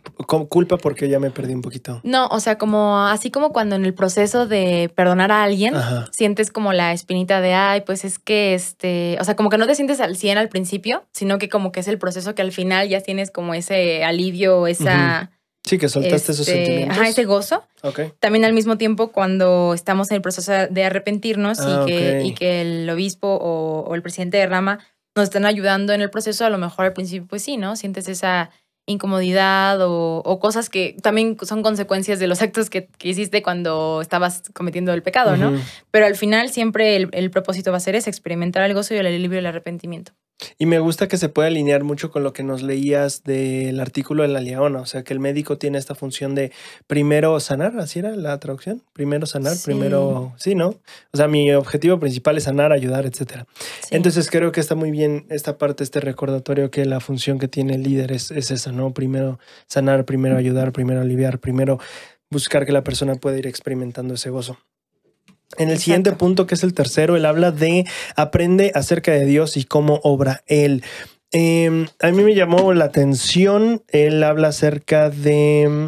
culpa porque ya me perdí un poquito. No, o sea, como así como cuando en el proceso de perdonar a alguien sientes como la espinita de ay, pues es que este, o sea, como que no te sientes al 100 al principio, sino que como que es el proceso que al final ya tienes como ese alivio, esa Sí, que soltaste esos este, sentimientos. Ajá, ese gozo. Okay. También al mismo tiempo cuando estamos en el proceso de arrepentirnos y, ah, que, y que el obispo o el presidente de rama nos están ayudando en el proceso, a lo mejor al principio pues sí, ¿no? Sientes esa incomodidad o, cosas que también son consecuencias de los actos que, hiciste cuando estabas cometiendo el pecado, ¿no? Pero al final siempre el, propósito va a ser ese, experimentar el gozo y el alivio y el arrepentimiento. Y me gusta que se pueda alinear mucho con lo que nos leías del artículo de la leona, o sea, que el médico tiene esta función de primero sanar, así era la traducción, primero sanar, primero, sí, ¿no? O sea, mi objetivo principal es sanar, ayudar, etcétera. Entonces creo que está muy bien esta parte, este recordatorio que la función que tiene el líder es, es esa, ¿no? Primero sanar, primero ayudar, primero aliviar, primero buscar que la persona pueda ir experimentando ese gozo. En el siguiente punto, que es el tercero, él habla de aprende acerca de Dios y cómo obra él. Em, a mí me llamó la atención, él habla acerca de mm,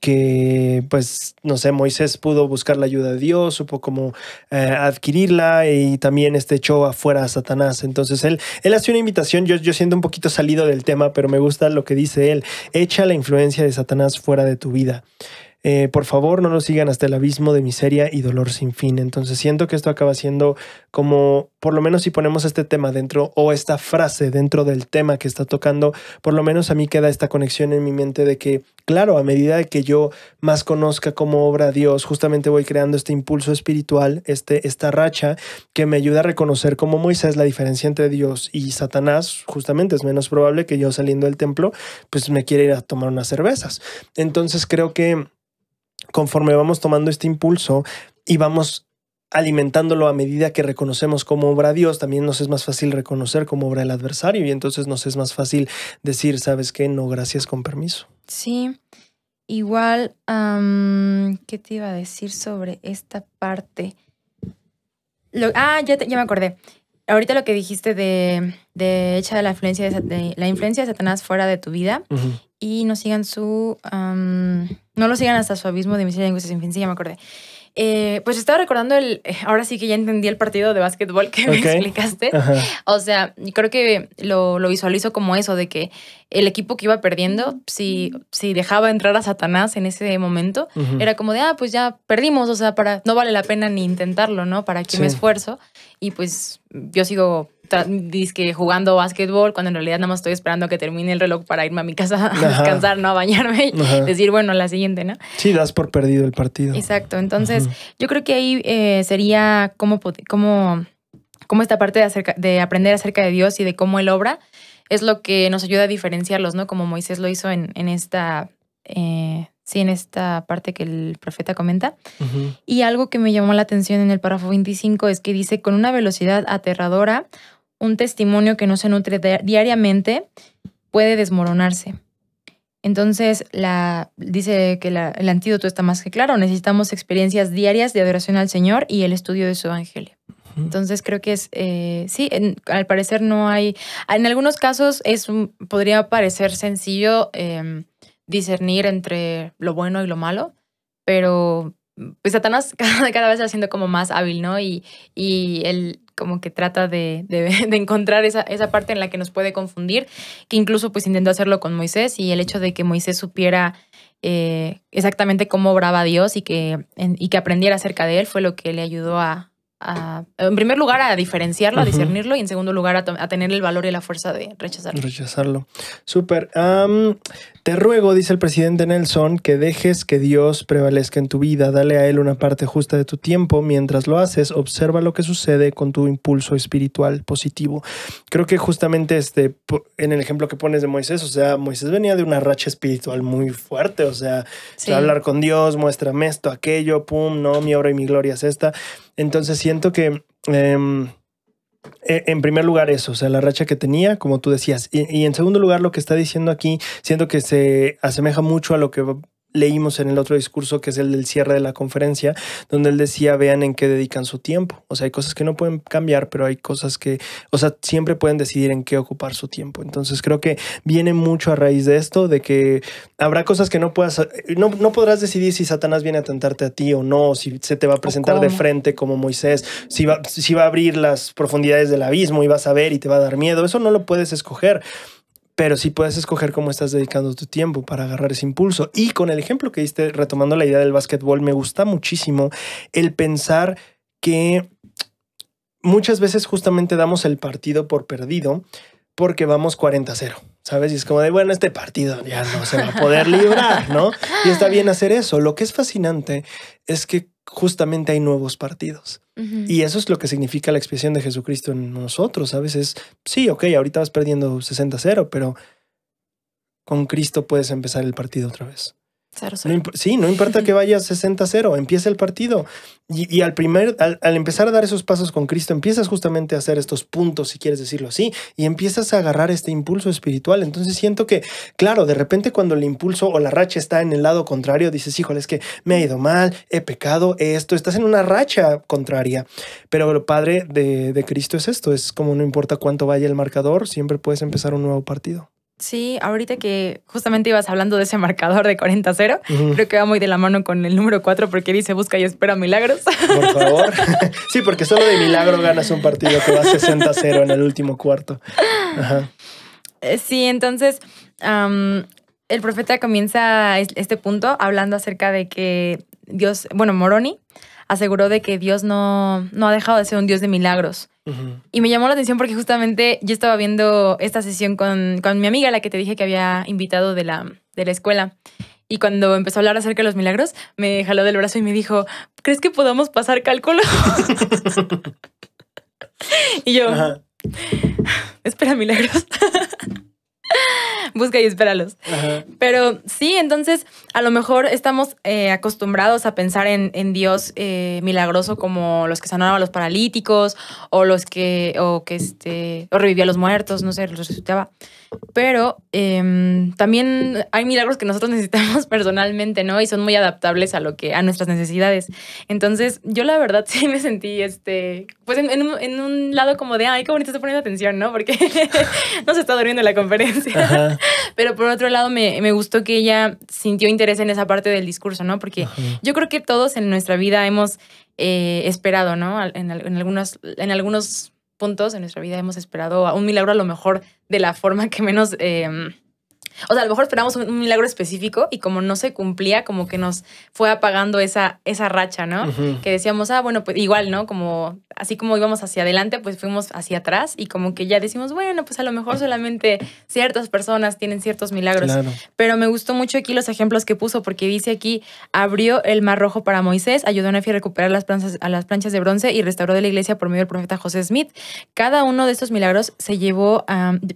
que, pues, no sé, Moisés pudo buscar la ayuda de Dios, supo cómo eh, adquirirla y también este echó afuera a Satanás. Entonces, él, él hace una invitación, yo, yo siento un poquito salido del tema, pero me gusta lo que dice él, echa la influencia de Satanás fuera de tu vida. Eh, por favor no nos sigan hasta el abismo de miseria y dolor sin fin. Entonces siento que esto acaba siendo como, por lo menos si ponemos este tema dentro o esta frase dentro del tema que está tocando, por lo menos a mí queda esta conexión en mi mente de que, claro, a medida que yo más conozca cómo obra Dios, justamente voy creando este impulso espiritual, este, esta racha que me ayuda a reconocer como Moisés la diferencia entre Dios y Satanás, justamente es menos probable que yo saliendo del templo, pues me quiera ir a tomar unas cervezas. Entonces creo que conforme vamos tomando este impulso y vamos alimentándolo a medida que reconocemos cómo obra Dios, también nos es más fácil reconocer cómo obra el adversario y entonces nos es más fácil decir, ¿sabes qué? No, gracias con permiso. Sí, igual, ¿qué te iba a decir sobre esta parte? ah, ya, me acordé. Ahorita lo que dijiste de, de la influencia de, la influencia de Satanás fuera de tu vida y no sigan su... No lo sigan hasta su abismo de mis lenguas ya me acordé. Eh, pues estaba recordando el. Eh, ahora sí que ya entendí el partido de básquetbol que me explicaste. O sea, creo que lo, lo, visualizo como eso: de que el equipo que iba perdiendo, si, si dejaba entrar a Satanás en ese momento, era como de, ah, pues ya perdimos, o sea, para, no vale la pena ni intentarlo, ¿no? Para que me esfuerzo. Y pues yo sigo que jugando básquetbol, cuando en realidad nada más estoy esperando que termine el reloj para irme a mi casa a descansar, ¿no? A bañarme decir, bueno, la siguiente, ¿no? Sí, das por perdido el partido. Exacto. Entonces, yo creo que ahí eh, sería como, como, esta parte de, acerca, de aprender acerca de Dios y de cómo Él obra es lo que nos ayuda a diferenciarlos, ¿no? Como Moisés lo hizo en, en esta... Eh, sí, en esta parte que el profeta comenta. Y algo que me llamó la atención en el párrafo 25 es que dice, con una velocidad aterradora, un testimonio que no se nutre diariamente puede desmoronarse. Entonces, la, dice que el antídoto está más que claro. Necesitamos experiencias diarias de adoración al Señor y el estudio de su evangelio. Entonces creo que es, eh, sí, al parecer no hay, en algunos casos es podría parecer sencillo em, discernir entre lo bueno y lo malo, pero pues Satanás cada, vez está siendo como más hábil, ¿no? Y, y el, como que trata de, encontrar esa, parte en la que nos puede confundir, que incluso pues intentó hacerlo con Moisés y el hecho de que Moisés supiera eh, exactamente cómo obraba Dios y que, y que aprendiera acerca de él fue lo que le ayudó a, en primer lugar, a diferenciarlo, a discernirlo y en segundo lugar, a, tener el valor y la fuerza de rechazarlo. Rechazarlo. Súper. te ruego, dice el presidente Nelson, que dejes que Dios prevalezca en tu vida. Dale a Él una parte justa de tu tiempo. Mientras lo haces, observa lo que sucede con tu impulso espiritual positivo. Creo que justamente este, en el ejemplo que pones de Moisés, o sea, Moisés venía de una racha espiritual muy fuerte, o sea, hablar con Dios, muéstrame esto, aquello, pum, no, mi obra y mi gloria es esta. Entonces siento que em, e, en primer lugar eso, o sea, la racha que tenía, como tú decías. Y, y, en segundo lugar, lo que está diciendo aquí, siento que se asemeja mucho a lo que leímos en el otro discurso, que es el del cierre de la conferencia, donde él decía, vean en qué dedican su tiempo. O sea, hay cosas que no pueden cambiar, pero hay cosas que, o sea, siempre pueden decidir en qué ocupar su tiempo. Entonces creo que viene mucho a raíz de esto, de que habrá cosas que no puedas, no, podrás decidir si Satanás viene a tentarte a ti o no, si se te va a presentar de frente como Moisés, si si va a abrir las profundidades del abismo y vas a ver y te va a dar miedo. Eso no lo puedes escoger pero sí puedes escoger cómo estás dedicando tu tiempo para agarrar ese impulso. Y con el ejemplo que diste, retomando la idea del básquetbol, me gusta muchísimo el pensar que muchas veces justamente damos el partido por perdido porque vamos 40-0, ¿sabes? Y es como de, bueno, este partido ya no se va a poder librar, ¿no? Y está bien hacer eso. Lo que es fascinante es que justamente hay nuevos partidos. Y eso es lo que significa la expiación de Jesucristo en nosotros. A veces, sí, ok, ahorita vas perdiendo 60-0, pero con Cristo puedes empezar el partido otra vez sí, no importa que vaya 60-0, empieza el partido. Y, al primer, al, empezar a dar esos pasos con Cristo, empiezas justamente a hacer estos puntos, si quieres decirlo así, y empiezas a agarrar este impulso espiritual. Entonces siento que, claro, de repente cuando el impulso o la racha está en el lado contrario, dices, híjole, es que me ha ido mal, he pecado, esto, estás en una racha contraria. Pero lo padre de Cristo es esto, es como no importa cuánto vaya el marcador, siempre puedes empezar un nuevo partido. Sí, ahorita que justamente ibas hablando de ese marcador de 40-0, creo que va muy de la mano con el número 4 porque dice busca y espera milagros. Por favor. sí, porque solo de milagro ganas un partido que va 60-0 en el último cuarto. Ajá. Eh, sí, entonces el profeta comienza este punto hablando acerca de que Dios, bueno, Moroni aseguró de que Dios no, no ha dejado de ser un Dios de milagros y me llamó la atención porque justamente yo estaba viendo esta sesión con, mi amiga, la que te dije que había invitado de la, escuela. Y cuando empezó a hablar acerca de los milagros, me jaló del brazo y me dijo, ¿crees que podamos pasar cálculo? y yo, espera milagros. busca y espéralos. Pero sí, entonces a lo mejor estamos eh, acostumbrados a pensar en, Dios eh, milagroso como los que sanaban a los paralíticos o los que, o que este, o revivía a los muertos, no sé, los resucitaba. Pero em, también hay milagros que nosotros necesitamos personalmente, ¿no? Y son muy adaptables a lo que, a nuestras necesidades. Entonces, yo la verdad sí me sentí, este, pues en, un, lado como de, ay, qué bonito está poniendo atención, ¿no? Porque no se está durmiendo la conferencia. Pero por otro lado, me, gustó que ella sintió interés en esa parte del discurso, ¿no? Porque yo creo que todos en nuestra vida hemos eh, esperado, ¿no? En, en algunos, en algunos puntos en nuestra vida hemos esperado a un milagro a lo mejor de la forma que menos... Em, o sea, a lo mejor esperamos un, milagro específico y como no se cumplía, como que nos fue apagando esa, esa racha, ¿no? Que decíamos, ah, bueno, pues igual, ¿no? Como así como íbamos hacia adelante, pues fuimos hacia atrás y como que ya decimos, bueno, pues a lo mejor solamente ciertas personas tienen ciertos milagros. Pero me gustó mucho aquí los ejemplos que puso porque dice aquí, abrió el mar rojo para Moisés, ayudó a Nefi a recuperar las planchas, a las planchas de bronce y restauró de la iglesia por medio del profeta José Smith. Cada uno de estos milagros se llevó,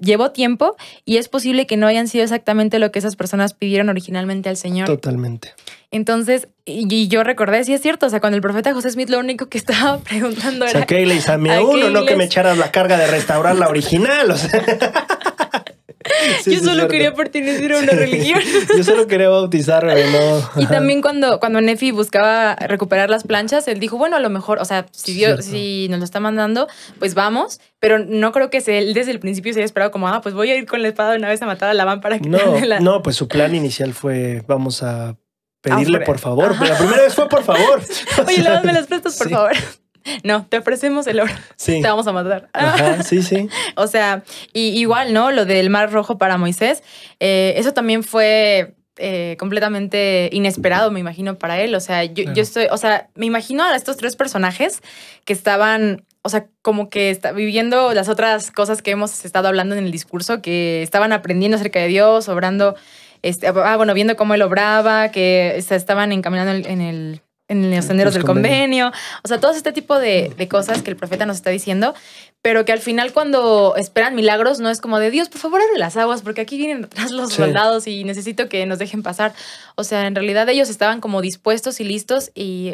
llevó tiempo y es posible que no hayan sido exactamente lo que esas personas pidieron originalmente al Señor. Totalmente. Entonces, y, yo recordé, si es cierto, o sea, cuando el profeta José Smith lo único que estaba preguntando era... O sea, ¿qué le a uno, no que me echaras la carga de restaurar la original, o sea... yo solo quería pertenecer a una religión. Yo solo quería bautizar Y también cuando, cuando Nefi buscaba recuperar las planchas, él dijo, bueno, a lo mejor, o sea, si, Dios, si nos lo está mandando, pues vamos. Pero no creo que sea él desde el principio se haya esperado como, ah, pues voy a ir con la espada de una vez a matar a Labán para que... No, pues su plan inicial fue, vamos a pedirle por favor. La primera vez fue por favor. Oye, Labán, ¿me las prestas, por favor? no, te ofrecemos el oro, sí. te vamos a matar. sí, sí. o sea, y igual, ¿no? Lo del Mar Rojo para Moisés, eh, eso también fue eh, completamente inesperado, me imagino, para él. O sea, yo, estoy, o sea, me imagino a estos tres personajes que estaban, o sea, como que está, viviendo las otras cosas que hemos estado hablando en el discurso, que estaban aprendiendo acerca de Dios, obrando, este, ah, bueno, viendo cómo él obraba, que estaban encaminando en el en los senderos del convenio. O sea, todo este tipo de, de cosas que el profeta nos está diciendo pero que al final cuando esperan milagros no es como de Dios, por favor abre las aguas porque aquí vienen atrás los soldados y necesito que nos dejen pasar. O sea, en realidad ellos estaban como dispuestos y listos y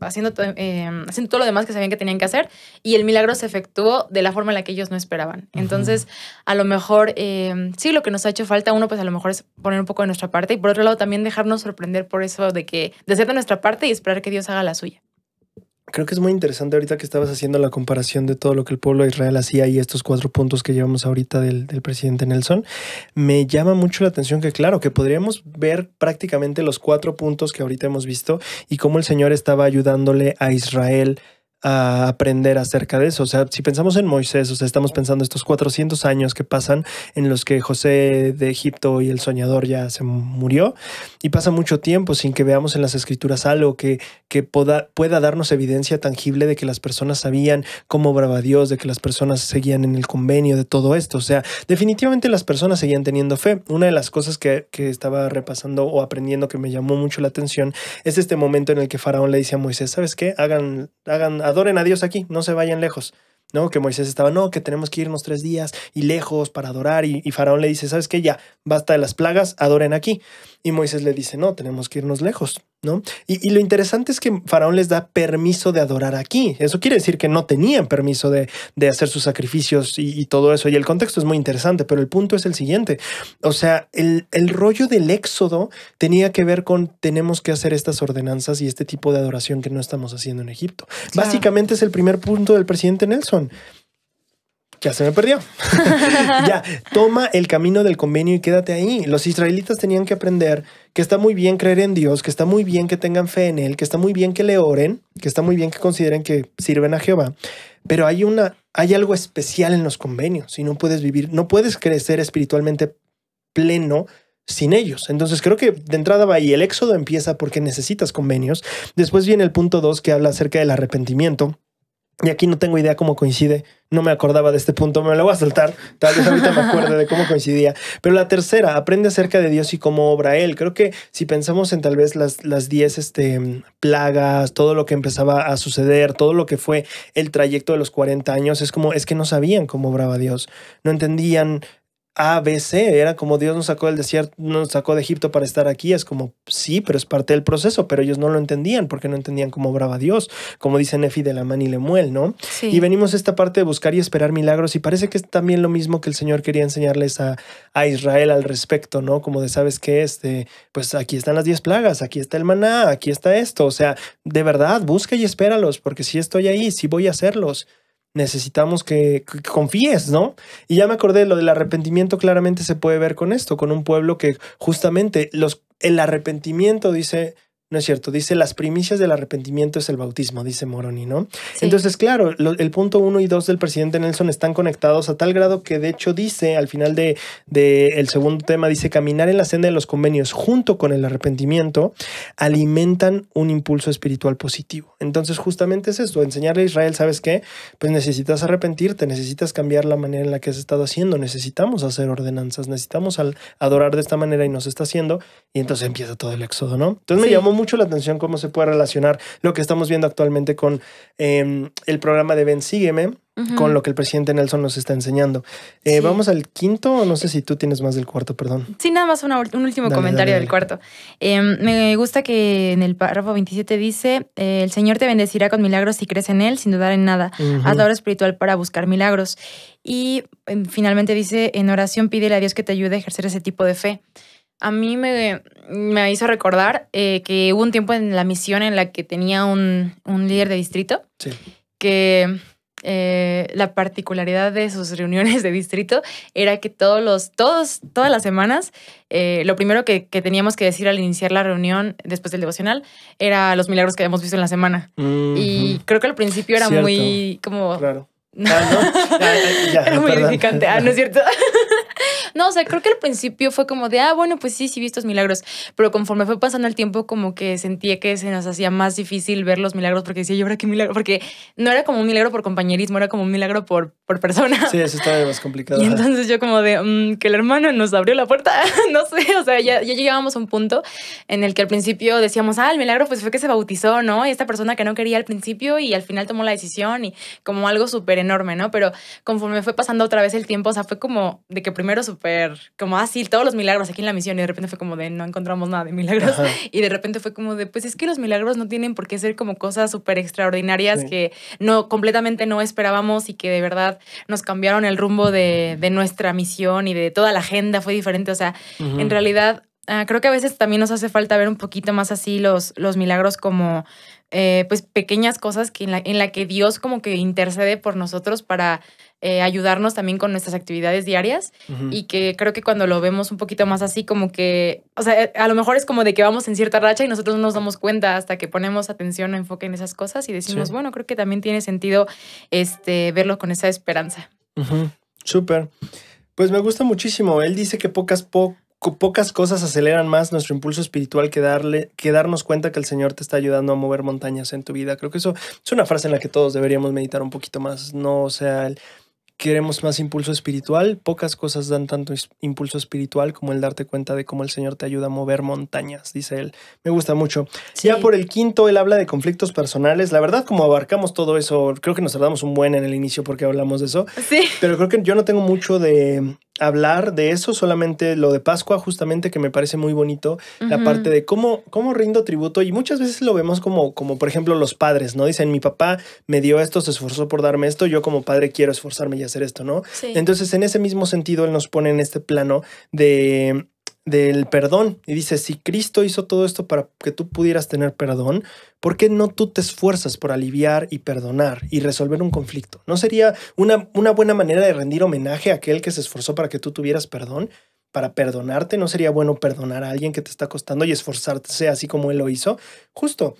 haciendo, em, haciendo todo lo demás que sabían que tenían que hacer y el milagro se efectuó de la forma en la que ellos no esperaban. Entonces, a lo mejor em, sí, lo que nos ha hecho falta uno, pues a lo mejor es poner un poco de nuestra parte y por otro lado también dejarnos sorprender por eso de que de ser de nuestra parte y esperar que Dios haga la suya creo que es muy interesante ahorita que estabas haciendo la comparación de todo lo que el pueblo de Israel hacía y estos cuatro puntos que llevamos ahorita del, presidente Nelson. Me llama mucho la atención que, claro, que podríamos ver prácticamente los cuatro puntos que ahorita hemos visto y cómo el Señor estaba ayudándole a Israel a aprender acerca de eso. O sea, si pensamos en Moisés, o sea, estamos pensando estos 400 años que pasan en los que José de Egipto y el soñador ya se murió y pasa mucho tiempo sin que veamos en las escrituras algo que, que pueda darnos evidencia tangible de que las personas sabían cómo obraba Dios, de que las personas seguían en el convenio, de todo esto. O sea, definitivamente las personas seguían teniendo fe. Una de las cosas que, estaba repasando o aprendiendo que me llamó mucho la atención es este momento en el que Faraón le dice a Moisés, ¿sabes qué? Hagan, hagan, adoren a Dios aquí, no se vayan lejos. ¿No? Que Moisés estaba, no, que tenemos que irnos tres días y lejos para adorar. Y, Faraón le dice, ¿sabes qué? Ya, basta de las plagas, adoren aquí. Y Moisés le dice, no, tenemos que irnos lejos, ¿no? Y, lo interesante es que Faraón les da permiso de adorar aquí. Eso quiere decir que no tenían permiso de, de hacer sus sacrificios y, todo eso. Y el contexto es muy interesante, pero el punto es el siguiente. O sea, el, el rollo del éxodo tenía que ver con tenemos que hacer estas ordenanzas y este tipo de adoración que no estamos haciendo en Egipto. Básicamente es el primer punto del presidente Nelson ya se me perdió. ya, toma el camino del convenio y quédate ahí. Los israelitas tenían que aprender que está muy bien creer en Dios, que está muy bien que tengan fe en Él, que está muy bien que le oren, que está muy bien que consideren que sirven a Jehová, pero hay una, hay algo especial en los convenios y no puedes vivir, no puedes crecer espiritualmente pleno sin ellos. Entonces creo que de entrada va ahí, el éxodo empieza porque necesitas convenios. Después viene el punto dos que habla acerca del arrepentimiento y aquí no tengo idea cómo coincide. No me acordaba de este punto, me lo voy a saltar. Tal vez ahorita me acuerde de cómo coincidía. Pero la tercera, aprende acerca de Dios y cómo obra Él. Creo que si pensamos en tal vez las, las diez este, plagas, todo lo que empezaba a suceder, todo lo que fue el trayecto de los 40 años, es como, es que no sabían cómo obraba Dios. No entendían C, era como Dios nos sacó del desierto, nos sacó de Egipto para estar aquí, es como, sí, pero es parte del proceso, pero ellos no lo entendían, porque no entendían cómo obraba Dios, como dice Nefi de la Man y Lemuel, ¿no? Y venimos a esta parte de buscar y esperar milagros, y parece que es también lo mismo que el Señor quería enseñarles a, a Israel al respecto, ¿no? Como de, ¿sabes qué? Este, pues aquí están las diez plagas, aquí está el maná, aquí está esto, o sea, de verdad, busca y espéralos, porque si estoy ahí, sí voy a hacerlos necesitamos que, confíes, ¿no? Y ya me acordé, lo del arrepentimiento claramente se puede ver con esto, con un pueblo que justamente los, el arrepentimiento dice no es cierto, dice las primicias del arrepentimiento es el bautismo, dice Moroni, ¿no? Entonces, claro, el punto uno y dos del presidente Nelson están conectados a tal grado que de hecho dice al final del de, el segundo tema, dice caminar en la senda de los convenios junto con el arrepentimiento alimentan un impulso espiritual positivo. Entonces, justamente es esto, enseñarle a Israel, ¿sabes qué? Pues necesitas arrepentirte, necesitas cambiar la manera en la que has estado haciendo, necesitamos hacer ordenanzas, necesitamos al, adorar de esta manera y nos está haciendo, y entonces empieza todo el éxodo, ¿no? Entonces me llamó mucho la atención cómo se puede relacionar lo que estamos viendo actualmente con em, el programa de Ven Sígueme, con lo que el presidente Nelson nos está enseñando. Eh, Vamos al quinto, no sé si tú tienes más del cuarto, perdón. Sí, nada más un último comentario del cuarto. Em, me gusta que en el párrafo 27 dice, eh, el Señor te bendecirá con milagros si crees en Él sin dudar en nada. Haz la obra espiritual para buscar milagros. Y em, finalmente dice, en oración pídele a Dios que te ayude a ejercer ese tipo de fe a mí me, me hizo recordar eh, que hubo un tiempo en la misión en la que tenía un, líder de distrito que eh, la particularidad de sus reuniones de distrito era que todos los, todos, todas las semanas, eh, lo primero que, teníamos que decir al iniciar la reunión después del devocional era los milagros que habíamos visto en la semana. Mm, y creo que al principio era muy como claro. Ah, no. Ah, ya, ya, muy edificante. Ah, no es cierto. no, o sea, creo que al principio fue como de, ah, bueno, pues sí, sí vistos milagros. Pero conforme fue pasando el tiempo, como que sentía que se nos hacía más difícil ver los milagros porque decía, yo, ahora qué milagro? Porque no era como un milagro por compañerismo, era como un milagro por, por persona. Sí, eso estaba más complicado. Y entonces yo, como de, mm, que el hermano nos abrió la puerta. no sé, o sea, ya, ya llegábamos a un punto en el que al principio decíamos, ah, el milagro pues fue que se bautizó, ¿no? Y esta persona que no quería al principio y al final tomó la decisión y como algo súper enorme, ¿no? Pero conforme fue pasando otra vez el tiempo, o sea, fue como de que primero súper, como así, ah, todos los milagros aquí en la misión y de repente fue como de no encontramos nada de milagros y de repente fue como de, pues es que los milagros no tienen por qué ser como cosas súper extraordinarias que no, completamente no esperábamos y que de verdad nos cambiaron el rumbo de, nuestra misión y de toda la agenda fue diferente, o sea, en realidad... Ah, creo que a veces también nos hace falta ver un poquito más así los, los milagros como eh, pues pequeñas cosas que en, la, que Dios como que intercede por nosotros para eh, ayudarnos también con nuestras actividades diarias y que creo que cuando lo vemos un poquito más así como que, o sea, a lo mejor es como de que vamos en cierta racha y nosotros no nos damos cuenta hasta que ponemos atención o enfoque en esas cosas y decimos, bueno, creo que también tiene sentido este, verlo con esa esperanza. Súper. Pues me gusta muchísimo. Él dice que pocas, po pocas cosas aceleran más nuestro impulso espiritual que, darle, que darnos cuenta que el Señor te está ayudando a mover montañas en tu vida. Creo que eso es una frase en la que todos deberíamos meditar un poquito más. No, o sea, el, queremos más impulso espiritual. Pocas cosas dan tanto impulso espiritual como el darte cuenta de cómo el Señor te ayuda a mover montañas, dice él. Me gusta mucho. Ya por el quinto, él habla de conflictos personales. La verdad, como abarcamos todo eso, creo que nos tardamos un buen en el inicio porque hablamos de eso. Sí. Pero creo que yo no tengo mucho de hablar de eso, solamente lo de Pascua, justamente que me parece muy bonito, la parte de cómo, cómo rindo tributo y muchas veces lo vemos como, como, por ejemplo, los padres, ¿no? Dicen, mi papá me dio esto, se esforzó por darme esto, yo como padre quiero esforzarme y hacer esto, ¿no? Entonces, en ese mismo sentido, él nos pone en este plano de del perdón y dice, si Cristo hizo todo esto para que tú pudieras tener perdón, ¿por qué no tú te esfuerzas por aliviar y perdonar y resolver un conflicto? ¿No sería una, una buena manera de rendir homenaje a aquel que se esforzó para que tú tuvieras perdón? Para perdonarte, ¿no sería bueno perdonar a alguien que te está costando y esforzarse así como él lo hizo? Justo,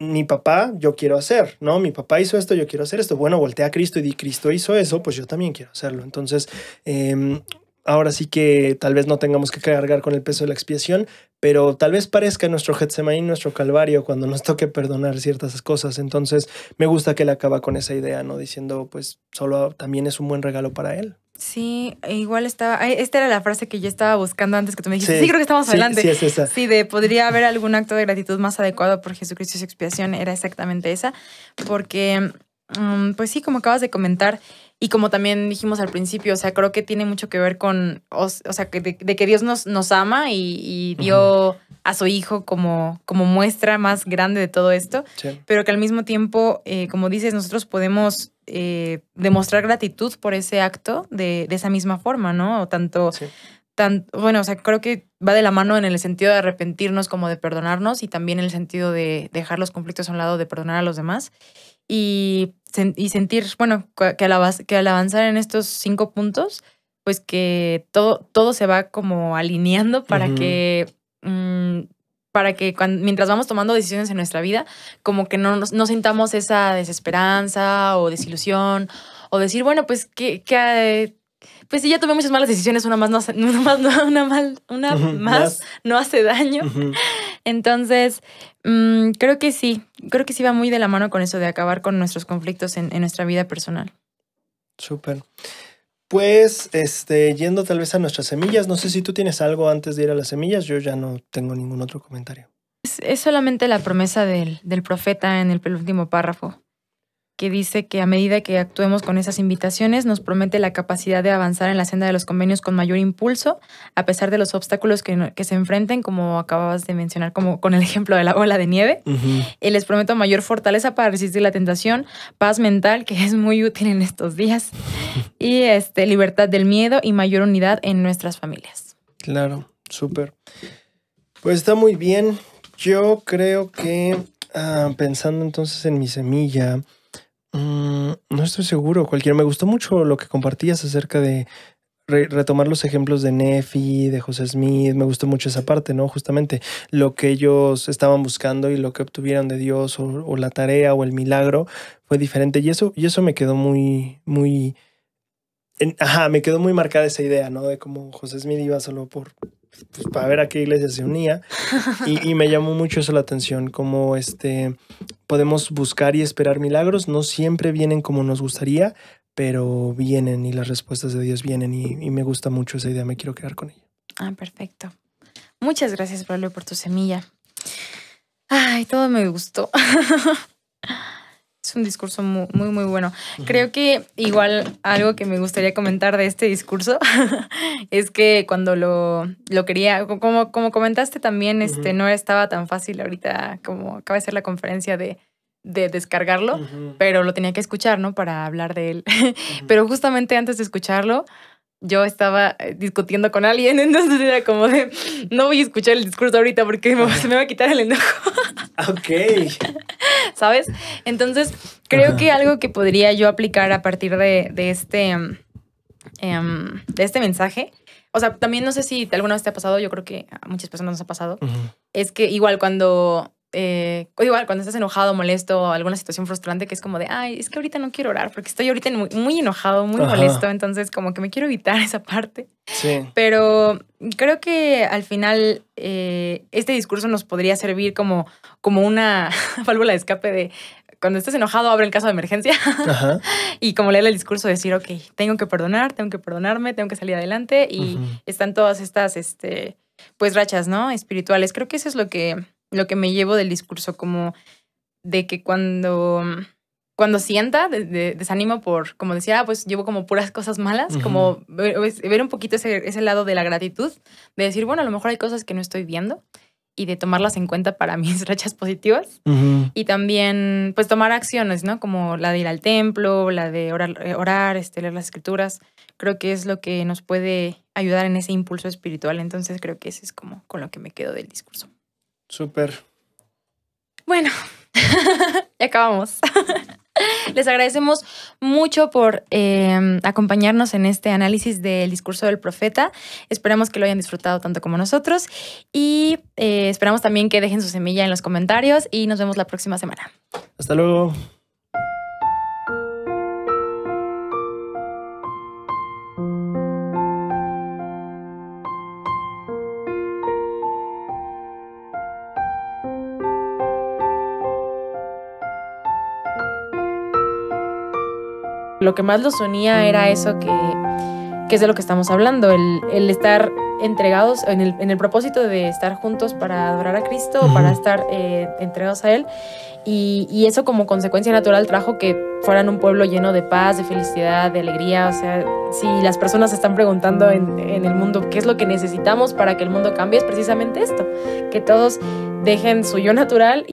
mi papá, yo quiero hacer, ¿no? Mi papá hizo esto, yo quiero hacer esto. Bueno, voltea a Cristo y di, Cristo hizo eso, pues yo también quiero hacerlo. Entonces, em, ahora sí que tal vez no tengamos que cargar con el peso de la expiación, pero tal vez parezca nuestro Getsemaní, nuestro Calvario, cuando nos toque perdonar ciertas cosas. Entonces, me gusta que él acaba con esa idea, ¿no? Diciendo, pues, solo también es un buen regalo para él. Sí, e igual estaba. Esta era la frase que yo estaba buscando antes que tú me dijiste. Sí, creo que estamos hablando. Sí, sí, esa. Sí, de podría haber algún acto de gratitud más adecuado por Jesucristo y su expiación. Era exactamente esa. Porque, mm, pues sí, como acabas de comentar, y como también dijimos al principio, o sea, creo que tiene mucho que ver con, o, sea, que de, que Dios nos, nos ama y, dio a su hijo como, como muestra más grande de todo esto, pero que al mismo tiempo, eh, como dices, nosotros podemos eh, demostrar gratitud por ese acto de, de esa misma forma, ¿no? o Tanto, bueno, o sea, creo que va de la mano en el sentido de arrepentirnos como de perdonarnos y también en el sentido de dejar los conflictos a un lado, de perdonar a los demás y, sentir, bueno, que al, avanzar en estos cinco puntos, pues que todo, todo se va como alineando para que... Mm, para que mientras vamos tomando decisiones en nuestra vida, como que no, no sintamos esa desesperanza o desilusión o decir, bueno, pues que, pues si ya tomé muchas malas decisiones, una más no hace, mal, no hace daño. Entonces, mm, creo que sí, creo que sí va muy de la mano con eso de acabar con nuestros conflictos en, nuestra vida personal. Súper. Pues, este, yendo tal vez a nuestras semillas, no sé si tú tienes algo antes de ir a las semillas, yo ya no tengo ningún otro comentario. Es, solamente la promesa del, del profeta en el penúltimo párrafo que dice que a medida que actuemos con esas invitaciones nos promete la capacidad de avanzar en la senda de los convenios con mayor impulso, a pesar de los obstáculos que, se enfrenten, como acababas de mencionar, como con el ejemplo de la bola de nieve. y les prometo mayor fortaleza para resistir la tentación, paz mental, que es muy útil en estos días, y este, libertad del miedo y mayor unidad en nuestras familias. Claro, súper. Pues está muy bien. Yo creo que, ah, pensando entonces en mi semilla, Mm, no estoy seguro, cualquiera. Me gustó mucho lo que compartías acerca de retomar los ejemplos de Nefi, de José Smith. Me gustó mucho esa parte, ¿no? Justamente lo que ellos estaban buscando y lo que obtuvieron de Dios o, la tarea o el milagro fue diferente. Y eso, y eso me quedó muy, muy... ajá, me quedó muy marcada esa idea, ¿no? De cómo José Smith iba solo por pues, para ver a qué iglesia se unía. Y, me llamó mucho eso la atención, como este, podemos buscar y esperar milagros, no siempre vienen como nos gustaría, pero vienen y las respuestas de Dios vienen y, me gusta mucho esa idea, me quiero quedar con ella. Ah, perfecto. Muchas gracias, Pablo, por tu semilla. Ay, todo me gustó. Es un discurso muy, muy, bueno. Creo que igual algo que me gustaría comentar de este discurso es que cuando lo, lo quería, como, como comentaste también, este, no estaba tan fácil ahorita como acaba de ser la conferencia de, de descargarlo, pero lo tenía que escuchar, ¿no? Para hablar de él. pero justamente antes de escucharlo, yo estaba eh, discutiendo con alguien, entonces era como de, no voy a escuchar el discurso ahorita porque se me va a quitar el enojo. Ok. ¿Sabes? Entonces, creo que algo que podría yo aplicar a partir de, este, em, em, de este mensaje, o sea, también no sé si alguna vez te ha pasado, yo creo que a muchas personas nos ha pasado, es que igual cuando eh, igual cuando estás enojado, molesto, alguna situación frustrante que es como de, ay, es que ahorita no quiero orar porque estoy ahorita muy, enojado, muy molesto, entonces como que me quiero evitar esa parte. Sí. Pero creo que al final eh, este discurso nos podría servir como, como una válvula de escape de, cuando estás enojado, abre el caso de emergencia y como leer el discurso, decir, ok, tengo que perdonar, tengo que perdonarme, tengo que salir adelante y están todas estas, este, pues, rachas, ¿no? Espirituales. Creo que eso es lo que lo que me llevo del discurso, como de que cuando, mm, cuando sienta, desanimo desánimo por, como decía, ah, pues llevo como puras cosas malas, como ver, un poquito ese, lado de la gratitud, de decir, bueno, a lo mejor hay cosas que no estoy viendo y de tomarlas en cuenta para mis rachas positivas. Y también, pues, tomar acciones, ¿no? Como la de ir al templo, la de orar, eh, orar este, leer las escrituras. Creo que es lo que nos puede ayudar en ese impulso espiritual. Entonces, creo que ese es como con lo que me quedo del discurso. Súper. Bueno, ya acabamos. Les agradecemos mucho por em, acompañarnos en este análisis del discurso del profeta. Esperamos que lo hayan disfrutado tanto como nosotros y eh, esperamos también que dejen su semilla en los comentarios y nos vemos la próxima semana. Hasta luego. Lo que más los unía era eso que, es de lo que estamos hablando, el, estar entregados en el, en el, propósito de estar juntos para adorar a Cristo, o para estar eh, entregados a Él. Y, eso como consecuencia natural trajo que fueran un pueblo lleno de paz, de felicidad, de alegría. O sea, si las personas se están preguntando en, en el mundo qué es lo que necesitamos para que el mundo cambie, es precisamente esto, que todos dejen su yo natural.